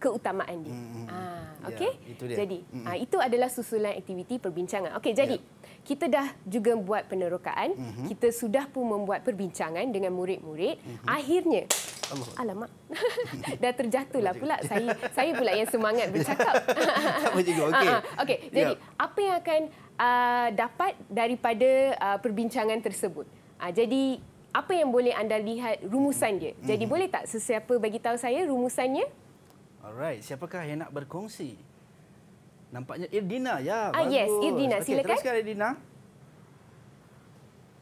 keutamaan dia. Hmm. Ha, ah, okay? Ya, itu dia. Jadi, hmm. ha, itu adalah susulan aktiviti perbincangan. Okey, ya. jadi ya. kita dah juga buat penerokaan. Hmm. Kita sudah pun membuat perbincangan dengan murid-murid. Hmm. Akhirnya, Allah. Alamak. (laughs) Dah terjatuhlah pula saya saya pula yang semangat bercakap. Sama (laughs) juga. Okey. Uh-huh. Jadi, yeah. apa yang akan uh, dapat daripada uh, perbincangan tersebut? Uh, jadi, apa yang boleh anda lihat rumusan dia? Jadi, mm-hmm. boleh tak sesiapa bagi tahu saya rumusannya? Alright, siapakah yang nak berkongsi? Nampaknya Irdina ya. Ah bagus. yes, Irdina okay, silakan. Teruskan Irdina.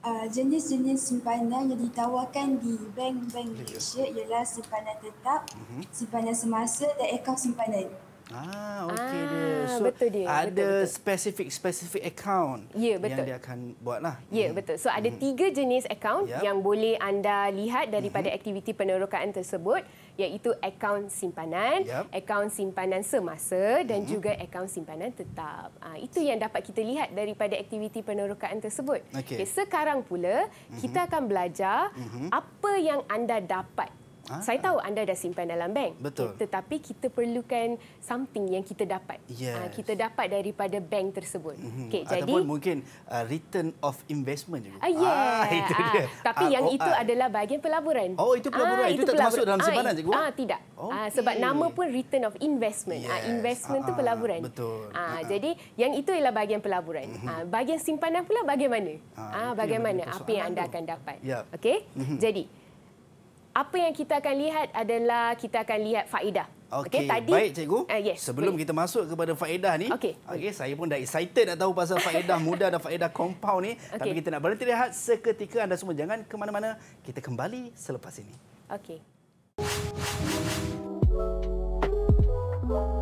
Uh, jenis-jenis simpanan yang ditawarkan di bank-bank Malaysia ialah simpanan tetap, mhm. simpanan semasa dan akaun simpanan. Ah, ah, okey ah, dia. So betul dia. ada spesifik spesifik account yeah, betul. yang dia akan buatlah. Ya, yeah, mm. betul. So ada mm. tiga jenis account yep. yang boleh anda lihat daripada mm. aktiviti penerokaan tersebut iaitu akaun simpanan, yep. akaun simpanan semasa dan mm. juga akaun simpanan tetap. Ah, itu yang dapat kita lihat daripada aktiviti penerokaan tersebut. Okay. Okay, sekarang pula mm. kita mhm. akan belajar mm. apa yang anda dapat Ha? Saya tahu anda dah simpan dalam bank. Betul. Tetapi kita perlukan something yang kita dapat. Ah, yes. Kita dapat daripada bank tersebut. Mm-hmm. Okay, Ataupun jadi... mungkin uh, return of investment juga. Uh, yeah. ah, (laughs) itu dia. tapi ah, yang oh, itu ah. adalah bahagian pelaburan. Oh, itu pelaburan. Ah, itu, itu tak pelaburan. termasuk dalam simpanan, ah, cikgu? Ah, tidak. Okay. Ah, sebab nama pun return of investment. Yes. Ah, investment itu ah, ah, pelaburan. Betul. Ah, ah, ah. Jadi, yang itu ialah bahagian pelaburan. Mm-hmm. Ah, bahagian simpanan pula bagaimana? Ah, ah, bagaimana? Apa yang anda akan dapat? Yep. Ya. Okay? Mhm. Jadi, apa yang kita akan lihat adalah kita akan lihat faedah. Okey, okay, tadi... baik cikgu. Uh, yes, Sebelum boleh. kita masuk kepada faedah ni, okey, okay, saya pun dah excited nak tahu pasal faedah (laughs) muda, dan faedah compound ni. Okay. Tapi kita nak berhenti rehat seketika anda semua jangan ke mana-mana. Kita kembali selepas ini. Okey. Thank you.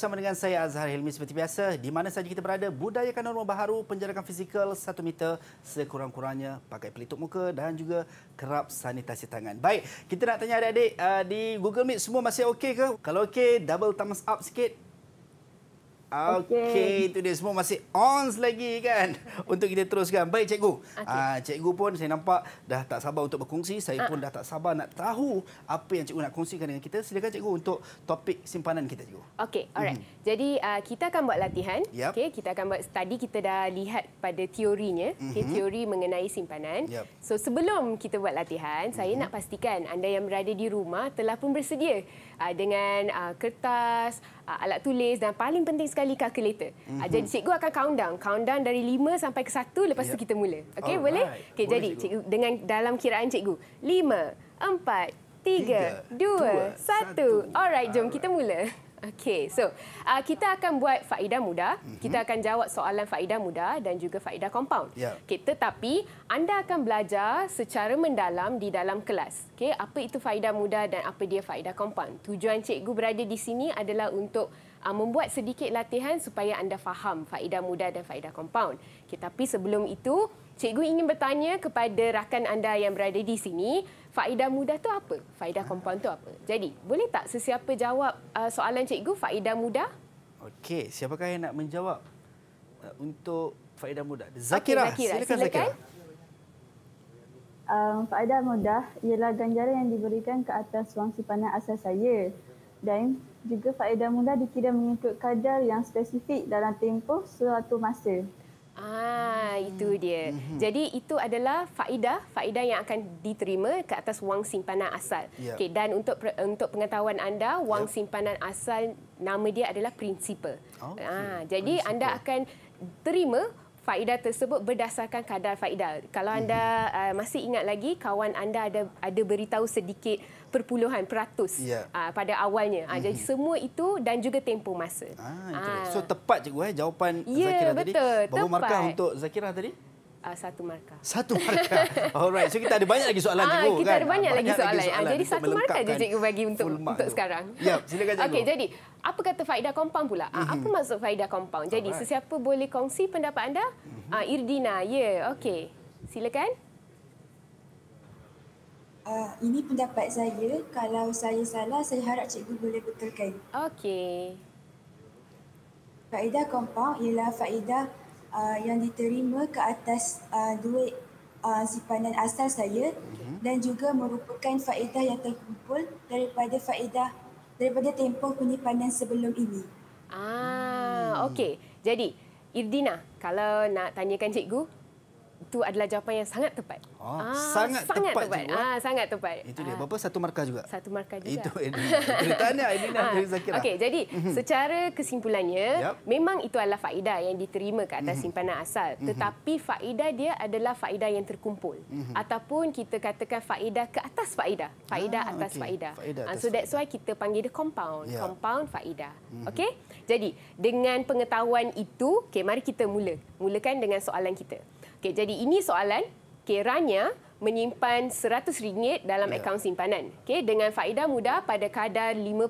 bersama dengan saya Azhar Hilmi seperti biasa di mana saja kita berada budayakan norma baharu penjarakan fizikal 1 meter sekurang-kurangnya pakai pelitup muka dan juga kerap sanitasi tangan. Baik, kita nak tanya adik-adik uh, di Google Meet semua masih okey ke? Kalau okey double thumbs up sikit Okay, itu dia semua masih on lagi kan (laughs) untuk kita teruskan. Baik cikgu. Okay. Uh, ah, cikgu pun saya nampak dah tak sabar untuk berkongsi. Saya uh. pun dah tak sabar nak tahu apa yang cikgu nak kongsikan dengan kita. Silakan cikgu untuk topik simpanan kita cikgu. Okay, hmm. alright. Mm. Jadi uh, kita akan buat latihan. Yep. Okey, kita akan buat tadi kita dah lihat pada teorinya, mm -hmm. okay, teori mengenai simpanan. Yep. So sebelum kita buat latihan, mm -hmm. saya mhm. nak pastikan anda yang berada di rumah telah pun bersedia uh, dengan uh, kertas, uh, alat tulis dan paling penting sekali kalkulator. Mm-hmm. Uh, jadi cikgu akan countdown, countdown dari 5 sampai ke 1 lepas yep. tu ya. kita mula. Okey, boleh? Okey, boleh, jadi cikgu. cikgu dengan dalam kiraan cikgu. 5 4 3, 3 2, 2 1. 1. Alright, jom kita mula. Okey, so uh, kita akan buat faedah muda. Mm-hmm. Kita akan jawab soalan faedah muda dan juga faedah compound. Yeah. Okay, tetapi anda akan belajar secara mendalam di dalam kelas. Okay, apa itu faedah muda dan apa dia faedah compound. Tujuan cikgu berada di sini adalah untuk uh, membuat sedikit latihan supaya anda faham faedah muda dan faedah compound. Okay, tapi sebelum itu, Cikgu ingin bertanya kepada rakan anda yang berada di sini, faedah mudah tu apa? Faedah compound tu apa? Jadi, boleh tak sesiapa jawab uh, soalan cikgu faedah mudah? Okey, siapakah yang nak menjawab uh, untuk faedah mudah? Zakira, okay, silakan, silakan Zakira. Um, faedah mudah ialah ganjaran yang diberikan ke atas wang simpanan asal saya dan juga faedah mudah dikira mengikut kadar yang spesifik dalam tempoh suatu masa. Ah, itu hmm. dia. Hmm. Jadi itu adalah faedah, faedah yang akan diterima ke atas wang simpanan asal. Ya. Okey, dan untuk untuk pengetahuan anda, wang ya. simpanan asal nama dia adalah prinsipal. Okay. Ah, jadi principal. anda akan terima faedah tersebut berdasarkan kadar faedah. Kalau anda mhm. uh, masih ingat lagi, kawan anda ada ada beritahu sedikit perpuluhan peratus yeah. uh, pada awalnya. Uh, jadi mhm. semua itu dan juga tempoh masa. Ah, uh. So tepat cikgu eh, jawapan yeah, Zakira tadi. Ya, markah untuk Zakira tadi? uh, satu markah. Satu markah. (laughs) Alright. So kita ada banyak lagi soalan cikgu uh, kita kan. Kita ada kan? banyak, banyak lagi soalan. Lagi ah, soalan. Uh, jadi satu markah je cikgu bagi untuk untuk tu. sekarang. Ya, silakan cikgu. Okey, jadi apa kata faedah kompaun pula? Ah, apa mm-hmm. maksud faedah kompaun? Jadi Alright. sesiapa boleh kongsi pendapat anda? Uh, Irdina. Ya, yeah, okey. Silakan. Uh, ini pendapat saya. Kalau saya salah, saya harap cikgu boleh betulkan. Okey. Faedah kompaun ialah faedah Uh, yang diterima ke atas uh, duit uh, simpanan asal saya mm-hmm. dan juga merupakan faedah yang terkumpul daripada faedah daripada tempoh penyimpanan sebelum ini. Ah, hmm. okey. Jadi, Irdina, kalau nak tanyakan cikgu, itu adalah jawapan yang sangat tepat. Oh, ah, sangat, sangat tepat, tepat. juga. Ah, sangat tepat. Itu dia. Ah. bapa Satu markah juga? Satu markah juga. Itu ini (laughs) Tanya Edina dari ah, Zakirah. Okey, jadi mhm. secara kesimpulannya, yep. memang itu adalah faedah yang diterima ke atas mhm. simpanan asal. Mhm. Tetapi faedah dia adalah faedah yang terkumpul. Ataupun kita katakan faedah ke atas faedah. Faedah ah, atas okay. faedah. faedah atas so that's why kita panggil dia compound. Yep. Compound faedah. Okey? Jadi, dengan pengetahuan itu, okay, mari kita mula. Mulakan dengan soalan kita. Okey, jadi ini soalan kiranya menyimpan RM100 dalam yeah. akaun simpanan. Okey, dengan faedah muda pada kadar 5%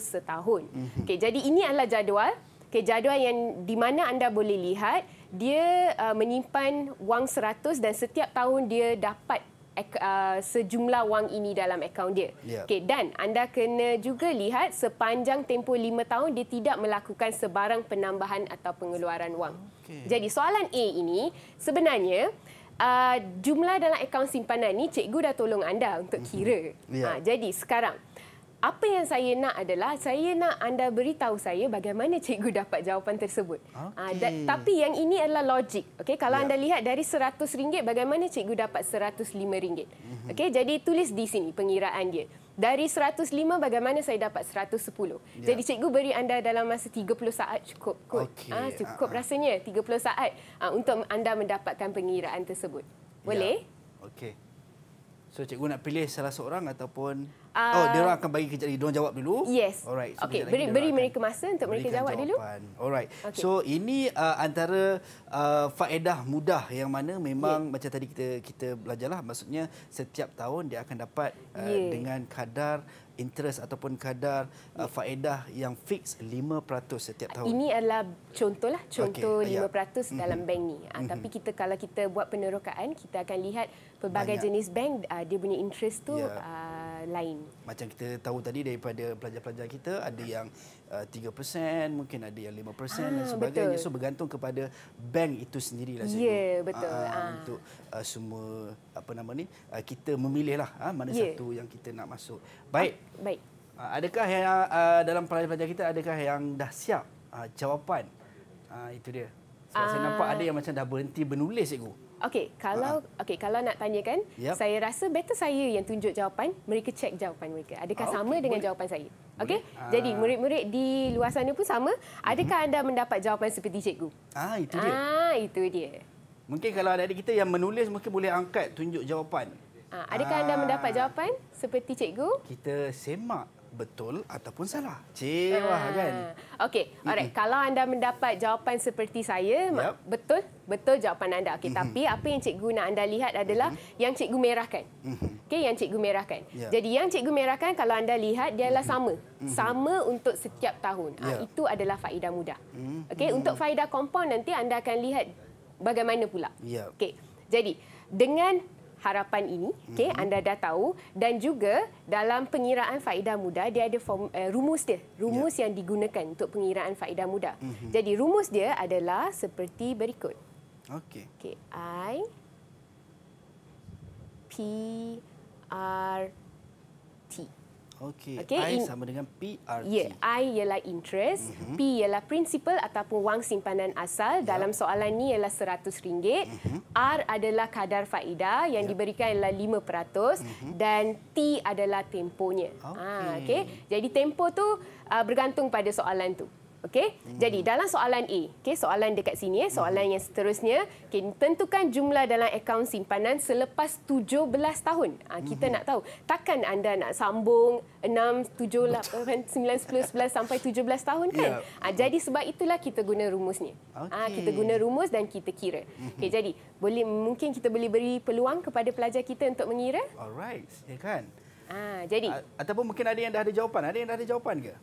setahun. Mm-hmm. Okey, jadi ini adalah jadual. Okey, jadual yang di mana anda boleh lihat dia uh, menyimpan wang 100 dan setiap tahun dia dapat uh, sejumlah wang ini dalam akaun dia. Yeah. Okay, dan anda kena juga lihat sepanjang tempoh lima tahun dia tidak melakukan sebarang penambahan atau pengeluaran wang. Okay. Jadi soalan A ini sebenarnya uh, jumlah dalam akaun simpanan ini cikgu dah tolong anda untuk mhm. kira. Yeah. Ha, jadi sekarang apa yang saya nak adalah saya nak anda beritahu saya bagaimana cikgu (laughs) dapat jawapan tersebut. Ah, okay. Uh, da- tapi yang ini adalah logik. Okey, kalau yeah. anda lihat dari RM100 bagaimana cikgu dapat RM105. Mm-hmm. Okey, jadi tulis di sini pengiraan dia. Dari 105 bagaimana saya dapat 110. Yeah. Jadi cikgu beri anda dalam masa 30 saat cukup. Okay. Ah ha, cukup uh-huh. rasanya 30 saat uh, untuk anda mendapatkan pengiraan tersebut. Ya. Boleh? Yeah. Okey. So cikgu nak pilih salah seorang ataupun uh, oh dia orang akan bagi kerja lagi dia jawab dulu. Yes. Alright. So okay, beri beri mereka masa untuk mereka jawab jawapan. dulu. Alright. Okay. So ini uh, antara uh, faedah mudah yang mana memang yeah. macam tadi kita kita belajarlah maksudnya setiap tahun dia akan dapat uh, yeah. dengan kadar interest ataupun kadar uh, faedah yang fix 5% setiap tahun. Ini adalah contohlah contoh okay. 5% ya. Mhm. dalam bank ni. Mm-hmm. Tapi mhm. kita kalau kita buat penerokaan, kita akan lihat pelbagai Banyak. jenis bank uh, dia punya interest tu yeah. Ya. Eh, lain. Macam kita tahu tadi daripada pelajar-pelajar kita ada yang eh, tiga persen, mungkin ada yang lima persen dan ah, sebagainya. Betul. So bergantung kepada bank itu sendiri lah. Ya, ah, betul. Aa, ah, Aa. Untuk uh, semua apa nama ni uh, kita memilih lah uh, mana yeah. satu yang kita nak masuk. Baik. Ah, baik. Uh, adakah yang, uh, dalam pelajar-pelajar kita adakah yang dah siap uh, jawapan? Uh, itu dia. Sebab Aa. saya nampak ada yang macam dah berhenti menulis cikgu. Okey, kalau uh-huh. okey kalau nak tanya kan, yep. saya rasa better saya yang tunjuk jawapan, mereka check jawapan mereka. Adakah okay, ah, sama boleh. dengan jawapan saya? Okey. Uh... Jadi murid-murid di luar sana pun sama, adakah uh-huh. anda mendapat jawapan seperti cikgu? Ah, itu dia. Ah, itu dia. Mungkin kalau ada kita yang menulis mungkin boleh angkat tunjuk jawapan. Ah, adakah ah. anda mendapat jawapan seperti cikgu? Kita semak betul ataupun salah. Cewah ah. kan. Okey, alright. Mm-hmm. Kalau anda mendapat jawapan seperti saya, yep. betul, betul jawapan anda. Okey, mm-hmm. tapi apa yang cikgu nak anda lihat adalah mm-hmm. yang cikgu merahkan. Mm-hmm. Okey, yang cikgu merahkan. Yeah. Jadi yang cikgu merahkan kalau anda lihat dia adalah sama. Mm-hmm. Sama untuk setiap tahun. Yeah. Ha, ya. itu adalah faedah mudah. Mm-hmm. Okey, untuk faedah compound nanti anda akan lihat bagaimana pula. Yeah. Okey. Jadi dengan harapan ini okay? mm-hmm. anda dah tahu dan juga dalam pengiraan faedah muda dia ada form, uh, rumus dia rumus yeah. yang digunakan untuk pengiraan faedah muda. mm-hmm. jadi rumus dia adalah seperti berikut Okay. okey i p r Okey, okay. I In, sama dengan PRT. Ya, yeah, I ialah interest, mm -hmm. P ialah principal ataupun wang simpanan asal. Yeah. Dalam soalan ni ialah RM100. Mm -hmm. R adalah kadar faedah yang yeah. diberikan ialah 5% mm -hmm. dan T adalah temponya. Ah, okey. Ha, okay. Jadi tempo tu uh, bergantung pada soalan tu. Okey. Hmm. Jadi dalam soalan A, okey soalan dekat sini eh, soalan hmm. yang seterusnya, okey tentukan jumlah dalam akaun simpanan selepas 17 tahun. Ha, kita hmm. nak tahu takkan anda nak sambung 6 7 8 9 10 11 sampai 17 tahun kan? Ya, ha, jadi sebab itulah kita guna rumus ni. Ha, okay. kita guna rumus dan kita kira. Okey hmm. jadi boleh mungkin kita boleh beri peluang kepada pelajar kita untuk mengira? Alright, ya kan? Ha, jadi A- ataupun mungkin ada yang dah ada jawapan, ada yang dah ada jawapan ke?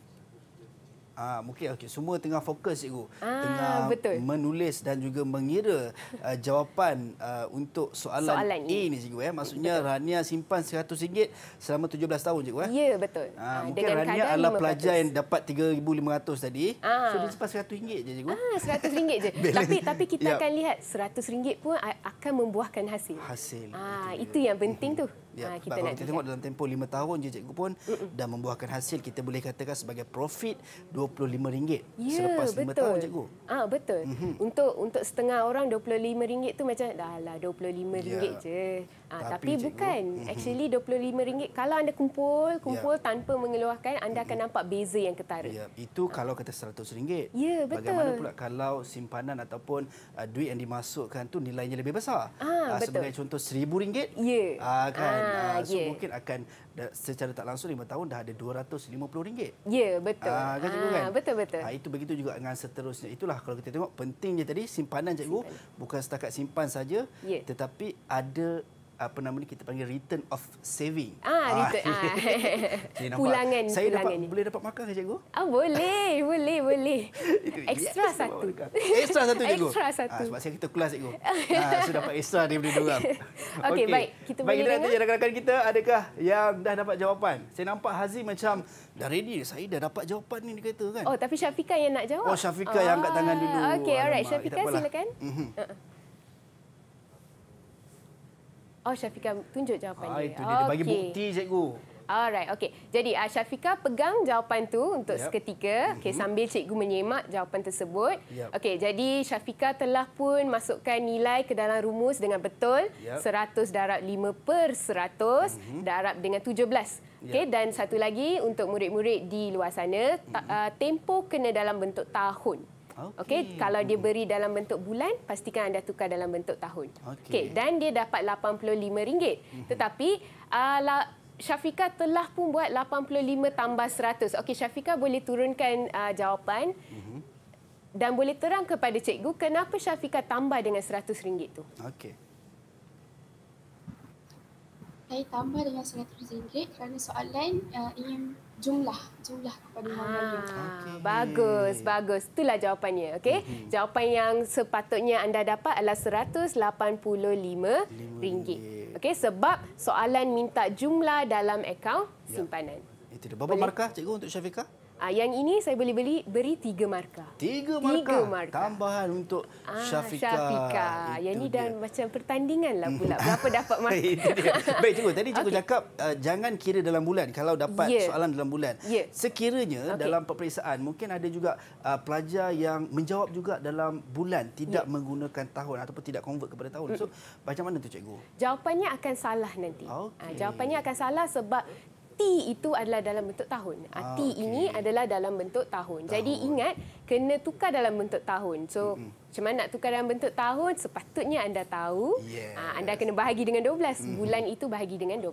Ah mungkin okay semua tengah fokus cikgu. Ah, tengah betul. menulis dan juga mengira uh, jawapan uh, untuk soalan, soalan A ini cikgu ya. Maksudnya betul. Rania simpan RM100 selama 17 tahun cikgu ya. Ya betul. Uh, mungkin Dengan Rania adalah pelajar yang dapat 3500 tadi. Ah. So dia simpan RM100 je cikgu. Ah RM100 je. (laughs) tapi tapi kita yep. Ya. akan lihat RM100 pun akan membuahkan hasil. Hasil. Ah itu yang penting tu. Ya, ha, kita kalau kita tengok dalam tempoh lima tahun je cikgu pun Mm-mm. dah membuahkan hasil kita boleh katakan sebagai profit RM25 ya, selepas lima 5 tahun cikgu. Ah ha, betul. Mm-hmm. Untuk untuk setengah orang RM25 tu macam dah lah RM25 ya. je. Ah, tapi, tapi bukan. Cikgu. (laughs) Actually RM25 kalau anda kumpul, kumpul ya. tanpa mengeluarkan, anda akan nampak beza yang ketara. Ya, itu ah. kalau kata RM100. Ya, betul. Bagaimana pula kalau simpanan ataupun uh, duit yang dimasukkan tu nilainya lebih besar? Ah, uh, betul. Sebagai contoh RM1000. Ya. Ah, uh, kan. Ah, uh, so ya. mungkin akan secara tak langsung lima tahun dah ada RM250. Ya, betul. Ah, uh, kan cikgu ah, kan? Betul, betul. Ah, itu begitu juga dengan seterusnya. Itulah kalau kita tengok pentingnya tadi simpanan cikgu simpanan. bukan setakat simpan saja ya. tetapi ada apa nama ni kita panggil return of saving. Ah, ah. return. Ah. (laughs) (laughs) pulangan Saya pulangan dapat, ini. boleh dapat makan ke cikgu? Ah, boleh, boleh, boleh. (laughs) extra, satu. extra satu. Extra cikgu. Extra ah, satu. sebab saya kita kelas cikgu. ah, so dapat extra daripada dua Okey, baik. Kita baik, boleh kita rakan-rakan kita adakah yang dah dapat jawapan? Saya nampak Hazim macam dah ready. Saya dah dapat jawapan ni dia kata kan. Oh, tapi Syafika yang nak jawab. Oh, Syafika oh. yang angkat tangan ah, dulu. Okey, alright. Syafika lah. silakan. Mm -hmm. uh -uh. Oh, Syafiqah tunjuk jawapan ah, dia. Itu dia, okay. dia bagi bukti, cikgu. Alright, okay. Jadi uh, Syafiqah pegang jawapan tu untuk yep. seketika, Okay, mhm. sambil cikgu menyemak jawapan tersebut. Yep. Okey, jadi Syafiqah telah pun masukkan nilai ke dalam rumus dengan betul. Yep. 100 darab 5 per 100 mm-hmm. darab dengan 17. Okey yep. dan satu lagi untuk murid-murid di luar sana, mm-hmm. ta- mhm. ah, tempo kena dalam bentuk tahun. Okey, okay. kalau dia beri dalam bentuk bulan, pastikan anda tukar dalam bentuk tahun. Okey, okay. dan dia dapat RM85. Mhm. Tetapi uh, Syafika telah pun buat 85 tambah 100. Okey, Syafika boleh turunkan uh, jawapan. Uh-huh. Dan boleh terang kepada cikgu kenapa Syafika tambah dengan RM100 tu? Okey. Saya tambah dengan RM100 kerana soalan uh, ingin jumlah jumlah kepada orang ah, Okay. Bagus, bagus. Itulah jawapannya. Okey. Mm-hmm. Jawapan yang sepatutnya anda dapat adalah RM185. ringgit. Okey, sebab soalan minta jumlah dalam akaun ya. simpanan. Ya. Itu dia. Berapa Boleh? markah cikgu untuk Syafiqah? Uh, yang ini saya boleh beli beri tiga markah. Tiga markah. Tiga markah. Tambahan untuk ah, Syafika. Syafika. Yang ini dan macam pertandingan lah pula. (laughs) Berapa dapat markah. Baik, cikgu. Tadi cikgu (laughs) okay. cakap uh, jangan kira dalam bulan kalau dapat yeah. soalan dalam bulan. Yeah. Sekiranya okay. dalam peperiksaan mungkin ada juga uh, pelajar yang menjawab juga dalam bulan tidak yeah. menggunakan tahun ataupun tidak convert kepada tahun. So, macam mana tu cikgu? Jawapannya akan salah nanti. Okay. Uh, jawapannya akan salah sebab T itu adalah dalam bentuk tahun. Ah, T okay. Ah, ini adalah dalam bentuk tahun. tahun. Jadi ingat kena tukar dalam bentuk tahun. So, mm -hmm. macam mana nak tukar dalam bentuk tahun? Sepatutnya anda tahu, ah, yes. uh, anda kena bahagi dengan 12. Mm -hmm. Bulan itu bahagi dengan 12. Itu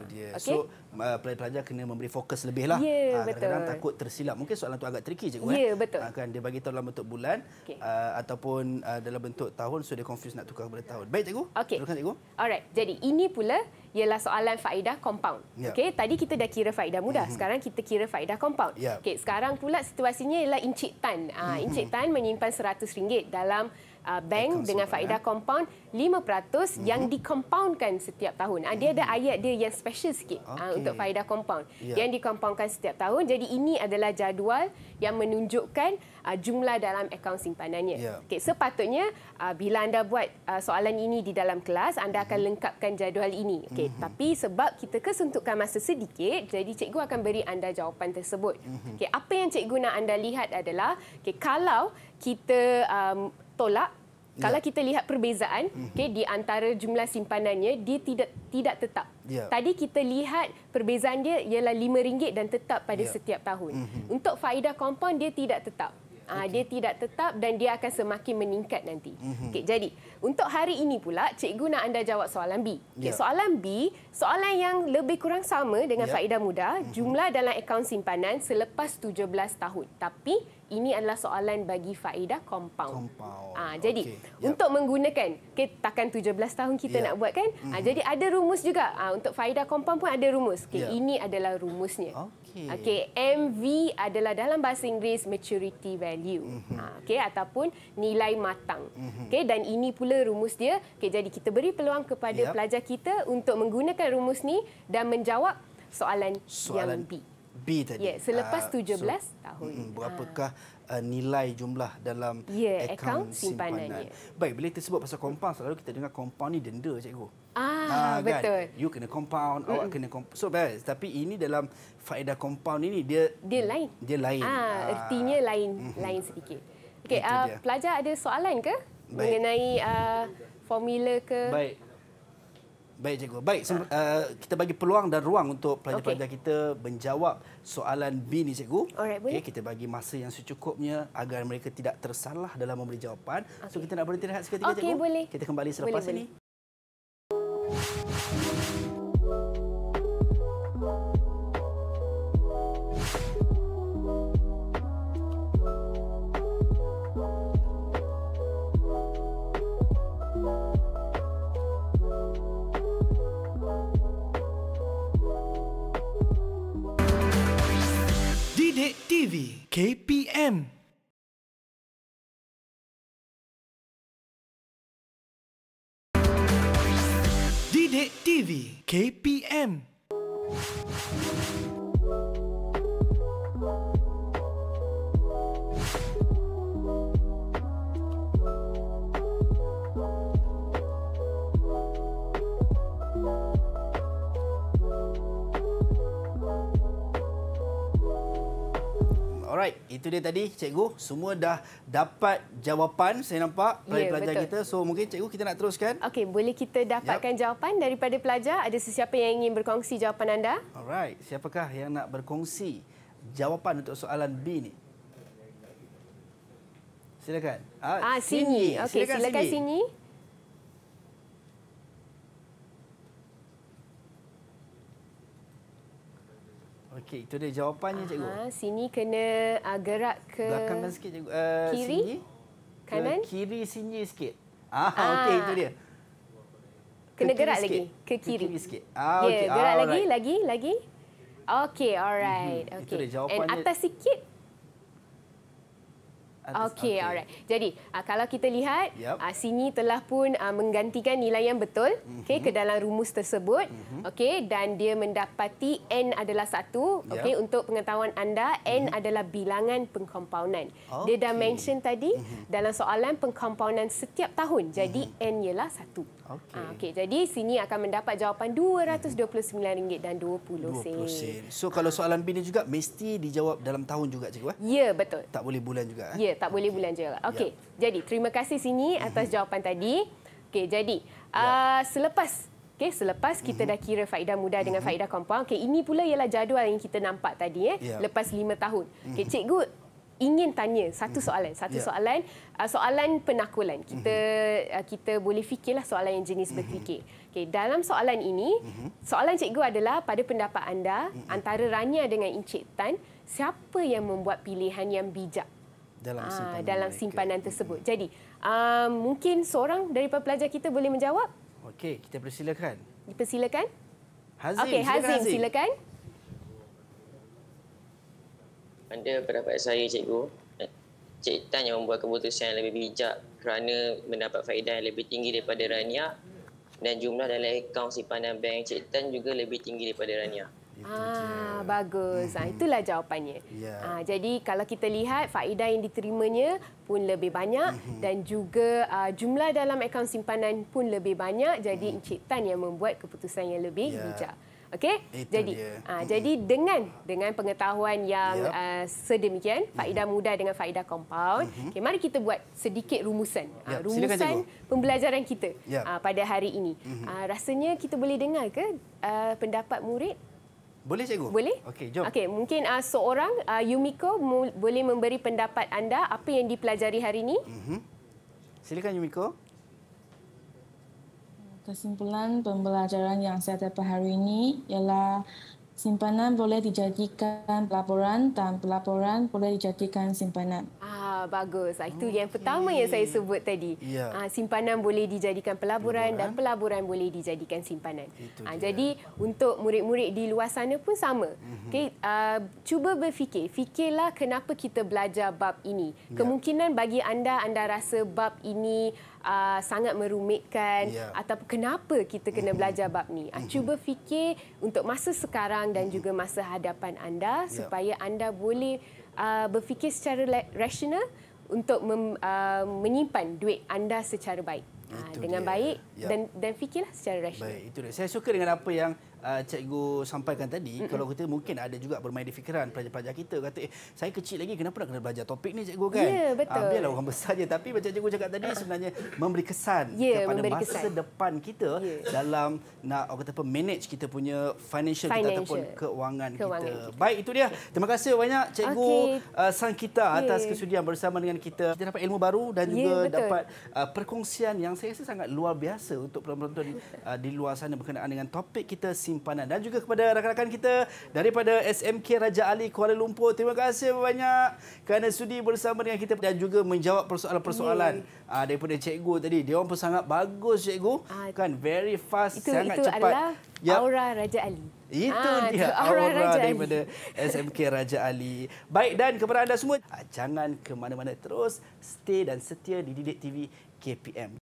ah, dia. Okay. So, pelajar-pelajar kena memberi fokus lebihlah. lah. Yeah, ya, uh, kadang takut tersilap. Mungkin soalan tu agak tricky cikgu. Yeah, ya, kan? betul. Uh, kan? Dia bagi tahu dalam bentuk bulan okay. uh, ataupun uh, dalam bentuk tahun, so dia confused nak tukar kepada tahun. Baik cikgu. Okay. Terima cikgu. Alright, jadi ini pula ialah soalan faedah compound. Yep. Ya. Okay, tadi kita dah kira faedah mudah. Mm -hmm. Sekarang kita kira faedah compound. Yep. Okay, sekarang pula situasinya ialah inci Encik Tan. Ah, Encik mhm. Tan menyimpan RM100 dalam Uh, bank dengan eh? faedah compound 5% mm-hmm. yang dikompaunkan setiap tahun. Mm-hmm. ada ayat dia yang special sikit ah, okay. untuk faedah compound yeah. yang dikompaunkan setiap tahun. Jadi ini adalah jadual yang menunjukkan ah, jumlah dalam akaun simpanannya. Yeah. Okay, sepatutnya bila anda buat soalan ini di dalam kelas, anda akan mm-hmm. lengkapkan jadual ini. Okay, mm-hmm. Tapi sebab kita kesuntukkan masa sedikit, jadi cikgu akan beri anda jawapan tersebut. Mm-hmm. Okay, apa yang cikgu nak anda lihat adalah okay, kalau kita um, tolak ya. kalau kita lihat perbezaan uh-huh. Mhm. okay, di antara jumlah simpanannya, dia tidak tidak tetap. Ya. Tadi kita lihat perbezaan dia ialah RM5 dan tetap pada ya. setiap tahun. Uh-huh. Untuk faedah kompon, dia tidak tetap. Ah, okay. Dia tidak tetap dan dia akan semakin meningkat nanti. Uh-huh. Mhm. Okay, jadi, untuk hari ini pula, cikgu nak anda jawab soalan B. Okay, ya. Soalan B, soalan yang lebih kurang sama dengan ya. faedah muda, mhm. jumlah dalam akaun simpanan selepas 17 tahun. Tapi ini adalah soalan bagi faedah compound. Ha, jadi, okay. ya. untuk menggunakan, okay, takkan 17 tahun kita ya. nak buat kan? Ha, jadi, ada rumus juga. Ha, untuk faedah compound pun ada rumus. Okay, ya. Ini adalah rumusnya. Oh. Okey, MV adalah dalam bahasa Inggeris maturity value. Mm-hmm. Okey, ataupun nilai matang. Mm-hmm. Okey, dan ini pula formula rumus dia. Okay, jadi kita beri peluang kepada yep. pelajar kita untuk menggunakan rumus ni dan menjawab soalan, soalan yang B. B tadi. yeah, selepas 17 uh, ah, so, tahun. Mm, berapakah ah. uh, nilai jumlah dalam yeah, akaun, akaun simpanan. simpanan. Yeah. Baik, bila kita sebut pasal compound, selalu kita dengar compound ni denda, cikgu. Ah, uh, betul. Kan? You kena compound, mm. awak kena compound. so best. Tapi ini dalam faedah compound ini dia dia lain. Dia lain. Ah, uh, ertinya lain, mm-hmm. lain sedikit. Okay, uh, pelajar ada soalan ke? Baik. mengenai uh, formula ke. Baik. Baik cikgu. Baik, ah. uh, kita bagi peluang dan ruang untuk pelajar-pelajar okay. kita menjawab soalan B ni cikgu. Alright, okay, kita bagi masa yang secukupnya agar mereka tidak tersalah dalam memberi jawapan. Okay. So kita nak berhenti rehat seketika okay, cikgu. Boleh. Kita kembali selepas boleh, ini. Boleh. Easy KPM Didik TV KPM Alright, itu dia tadi cikgu. Semua dah dapat jawapan saya nampak dari ya, yeah, pelajar betul. kita. So mungkin cikgu kita nak teruskan. Okey, boleh kita dapatkan yep. jawapan daripada pelajar? Ada sesiapa yang ingin berkongsi jawapan anda? Alright, siapakah yang nak berkongsi jawapan untuk soalan B ni? Silakan. Ah, ah Sinyi. Okey, silakan, silakan Sinyi. Sinyi. Okey, itu dia jawapannya Aha, cikgu. Sini kena uh, gerak ke belakangkan sikit cikgu. Uh, kiri? Sini. Kanan? Ke kiri sini sikit. Ah, ah. okey itu dia. Kena ke gerak lagi ke kiri. Ke kiri sikit. Ah, ya, okey. Yeah, gerak ah, lagi, right. lagi, lagi. Okey, alright. Mm-hmm. Okey. Itu dia jawapannya. And atas sikit. Okey, okay. alright. Jadi, uh, kalau kita lihat, yep. uh, ah, sini telah pun uh, menggantikan nilai yang betul mm -hmm. okay, ke dalam rumus tersebut. Mm -hmm. okay, dan dia mendapati N adalah satu. Yep. Okay, untuk pengetahuan anda, N mm -hmm. adalah bilangan pengkompaunan. Okay. Dia dah mention tadi mm -hmm. dalam soalan pengkompaunan setiap tahun. Jadi, mm -hmm. N ialah satu. Okey. Ah, okay. Jadi sini akan mendapat jawapan RM229 dan 20 sen. sen. So kalau soalan B ni juga mesti dijawab dalam tahun juga cikgu eh? Ya, betul. Tak boleh bulan juga eh? Ya, tak okay. boleh bulan juga. Ya. Okey. Ya. Jadi terima kasih sini atas mhm. jawapan tadi. Okey, jadi ya. uh, selepas Okey, selepas kita mhm. dah kira faedah mudah dengan mhm. faedah kompaun. Okey, ini pula ialah jadual yang kita nampak tadi eh, ya. lepas lima tahun. Okey, cikgu ingin tanya satu mhm. soalan satu yeah. soalan uh, soalan penakulan kita mm-hmm. kita boleh fikirlah soalan yang jenis mm-hmm. berfikir okey dalam soalan ini mm-hmm. soalan cikgu adalah pada pendapat anda mm-hmm. antara Rania dengan Encik Tan siapa yang membuat pilihan yang bijak dalam ah, simpanan, aa, dalam simpanan mhm. tersebut mm-hmm. jadi aa, um, mungkin seorang daripada pelajar kita boleh menjawab okey kita persilakan dipersilakan Hazim okay, silakan, Hazim, Hazim. silakan. Anda pendapat saya cikgu eh, Cik Tan yang membuat keputusan yang lebih bijak kerana mendapat faedah yang lebih tinggi daripada Rania dan jumlah dalam akaun simpanan bank Cik Tan juga lebih tinggi daripada Rania. Ah, bagus. Ah, hmm. itulah jawapannya. Ya. Ah, jadi kalau kita lihat faedah yang diterimanya pun lebih banyak hmm. dan juga ah, jumlah dalam akaun simpanan pun lebih banyak. Jadi hmm. Cik Tan yang membuat keputusan yang lebih ya. bijak. Okey? Jadi dia. Uh, jadi dengan dengan pengetahuan yang yep. uh, ah, sedemikian, faedah mm-hmm. mudah dengan faedah compound. Mm-hmm. Okey, mari kita buat sedikit rumusan. Ah, yep. Uh, rumusan pembelajaran kita yep. uh, pada hari ini. hmm Uh, rasanya kita boleh dengar ke uh, pendapat murid? Boleh cikgu? Boleh? Okey, jom. Okey, mungkin uh, seorang uh, Yumiko boleh memberi pendapat anda apa yang dipelajari hari ini? hmm Silakan Yumiko kesimpulan pembelajaran yang saya dapat hari ini ialah simpanan boleh dijadikan pelaporan dan pelaporan boleh dijadikan simpanan. Ah bagus. Ah, itu hmm. yang pertama yang saya sebut tadi. Ya. Ah, simpanan boleh dijadikan pelaburan dan pelaburan boleh dijadikan simpanan. Ah jadi untuk murid-murid di luar sana pun sama. Mhm. Okay, uh, ah, cuba berfikir, fikirlah kenapa kita belajar bab ini. Ya. Kemungkinan bagi anda anda rasa bab ini uh, sangat merumitkan yeah. ataupun kenapa kita kena mm-hmm. belajar bab ni. Ah, mm-hmm. Cuba fikir untuk masa sekarang dan mm-hmm. juga masa hadapan anda yeah. supaya anda boleh uh, berfikir secara rasional untuk mem, uh, menyimpan duit anda secara baik. Ah, itu dengan dia. baik ya. dan dan fikirlah secara rasional. Baik, itu dia. Saya suka dengan apa yang uh, cikgu sampaikan tadi mm-hmm. kalau kita mungkin ada juga bermain di fikiran pelajar-pelajar kita kata eh saya kecil lagi kenapa nak kena belajar topik ni cikgu kan yeah, ya, betul. ambillah orang besar je tapi macam cikgu cakap tadi sebenarnya memberi kesan yeah, kepada memberi masa kesan. depan kita yeah. dalam nak kata apa manage kita punya financial, financial. kita ataupun keuangan, kita. kita baik itu dia terima kasih banyak cikgu okay. uh, sang kita atas ya. kesudian bersama dengan kita kita dapat ilmu baru dan ya, juga yeah, dapat uh, perkongsian yang saya rasa sangat luar biasa untuk penonton uh, di luar sana berkenaan dengan topik kita sim- simpanan dan juga kepada rakan-rakan kita daripada SMK Raja Ali Kuala Lumpur terima kasih banyak kerana sudi bersama dengan kita dan juga menjawab persoalan-persoalan yeah. uh, daripada cikgu tadi dia orang pun sangat bagus cikgu uh, kan very fast itu, sangat itu cepat itu adalah yep. Ya. aura Raja Ali itu ah, dia aura Raja daripada Ali. SMK Raja Ali. Baik dan kepada anda semua, ah, jangan ke mana-mana terus stay dan setia di Didik TV KPM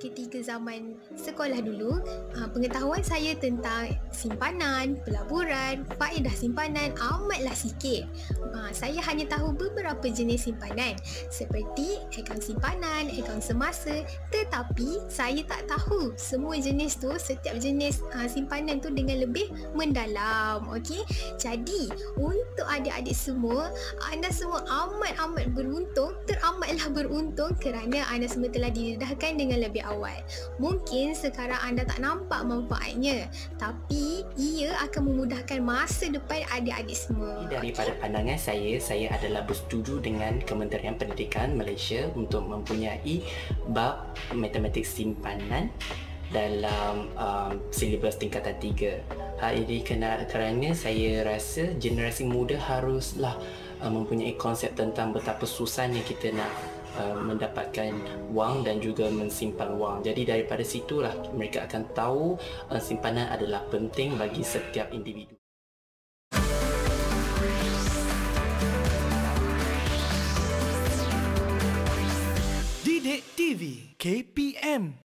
ketika zaman sekolah dulu uh, pengetahuan saya tentang simpanan, pelaburan, faedah simpanan amatlah sikit. Uh, saya hanya tahu beberapa jenis simpanan seperti akaun simpanan, akaun semasa tetapi saya tak tahu semua jenis tu setiap jenis uh, simpanan tu dengan lebih mendalam. Okey. Jadi untuk adik-adik semua, anda semua amat-amat beruntung, teramatlah beruntung kerana anda semua telah didedahkan dengan lebih awal. Mungkin sekarang anda tak nampak manfaatnya, tapi ia akan memudahkan masa depan adik-adik semua. Daripada okay. pandangan saya, saya adalah bersetuju dengan Kementerian Pendidikan Malaysia untuk mempunyai bab matematik simpanan dalam um, silibus tingkatan tiga. Hal ini kena kerana saya rasa generasi muda haruslah uh, mempunyai konsep tentang betapa susahnya kita nak Uh, mendapatkan wang dan juga mensimpan wang. Jadi daripada situlah mereka akan tahu uh, simpanan adalah penting bagi setiap individu. Didik TV KPM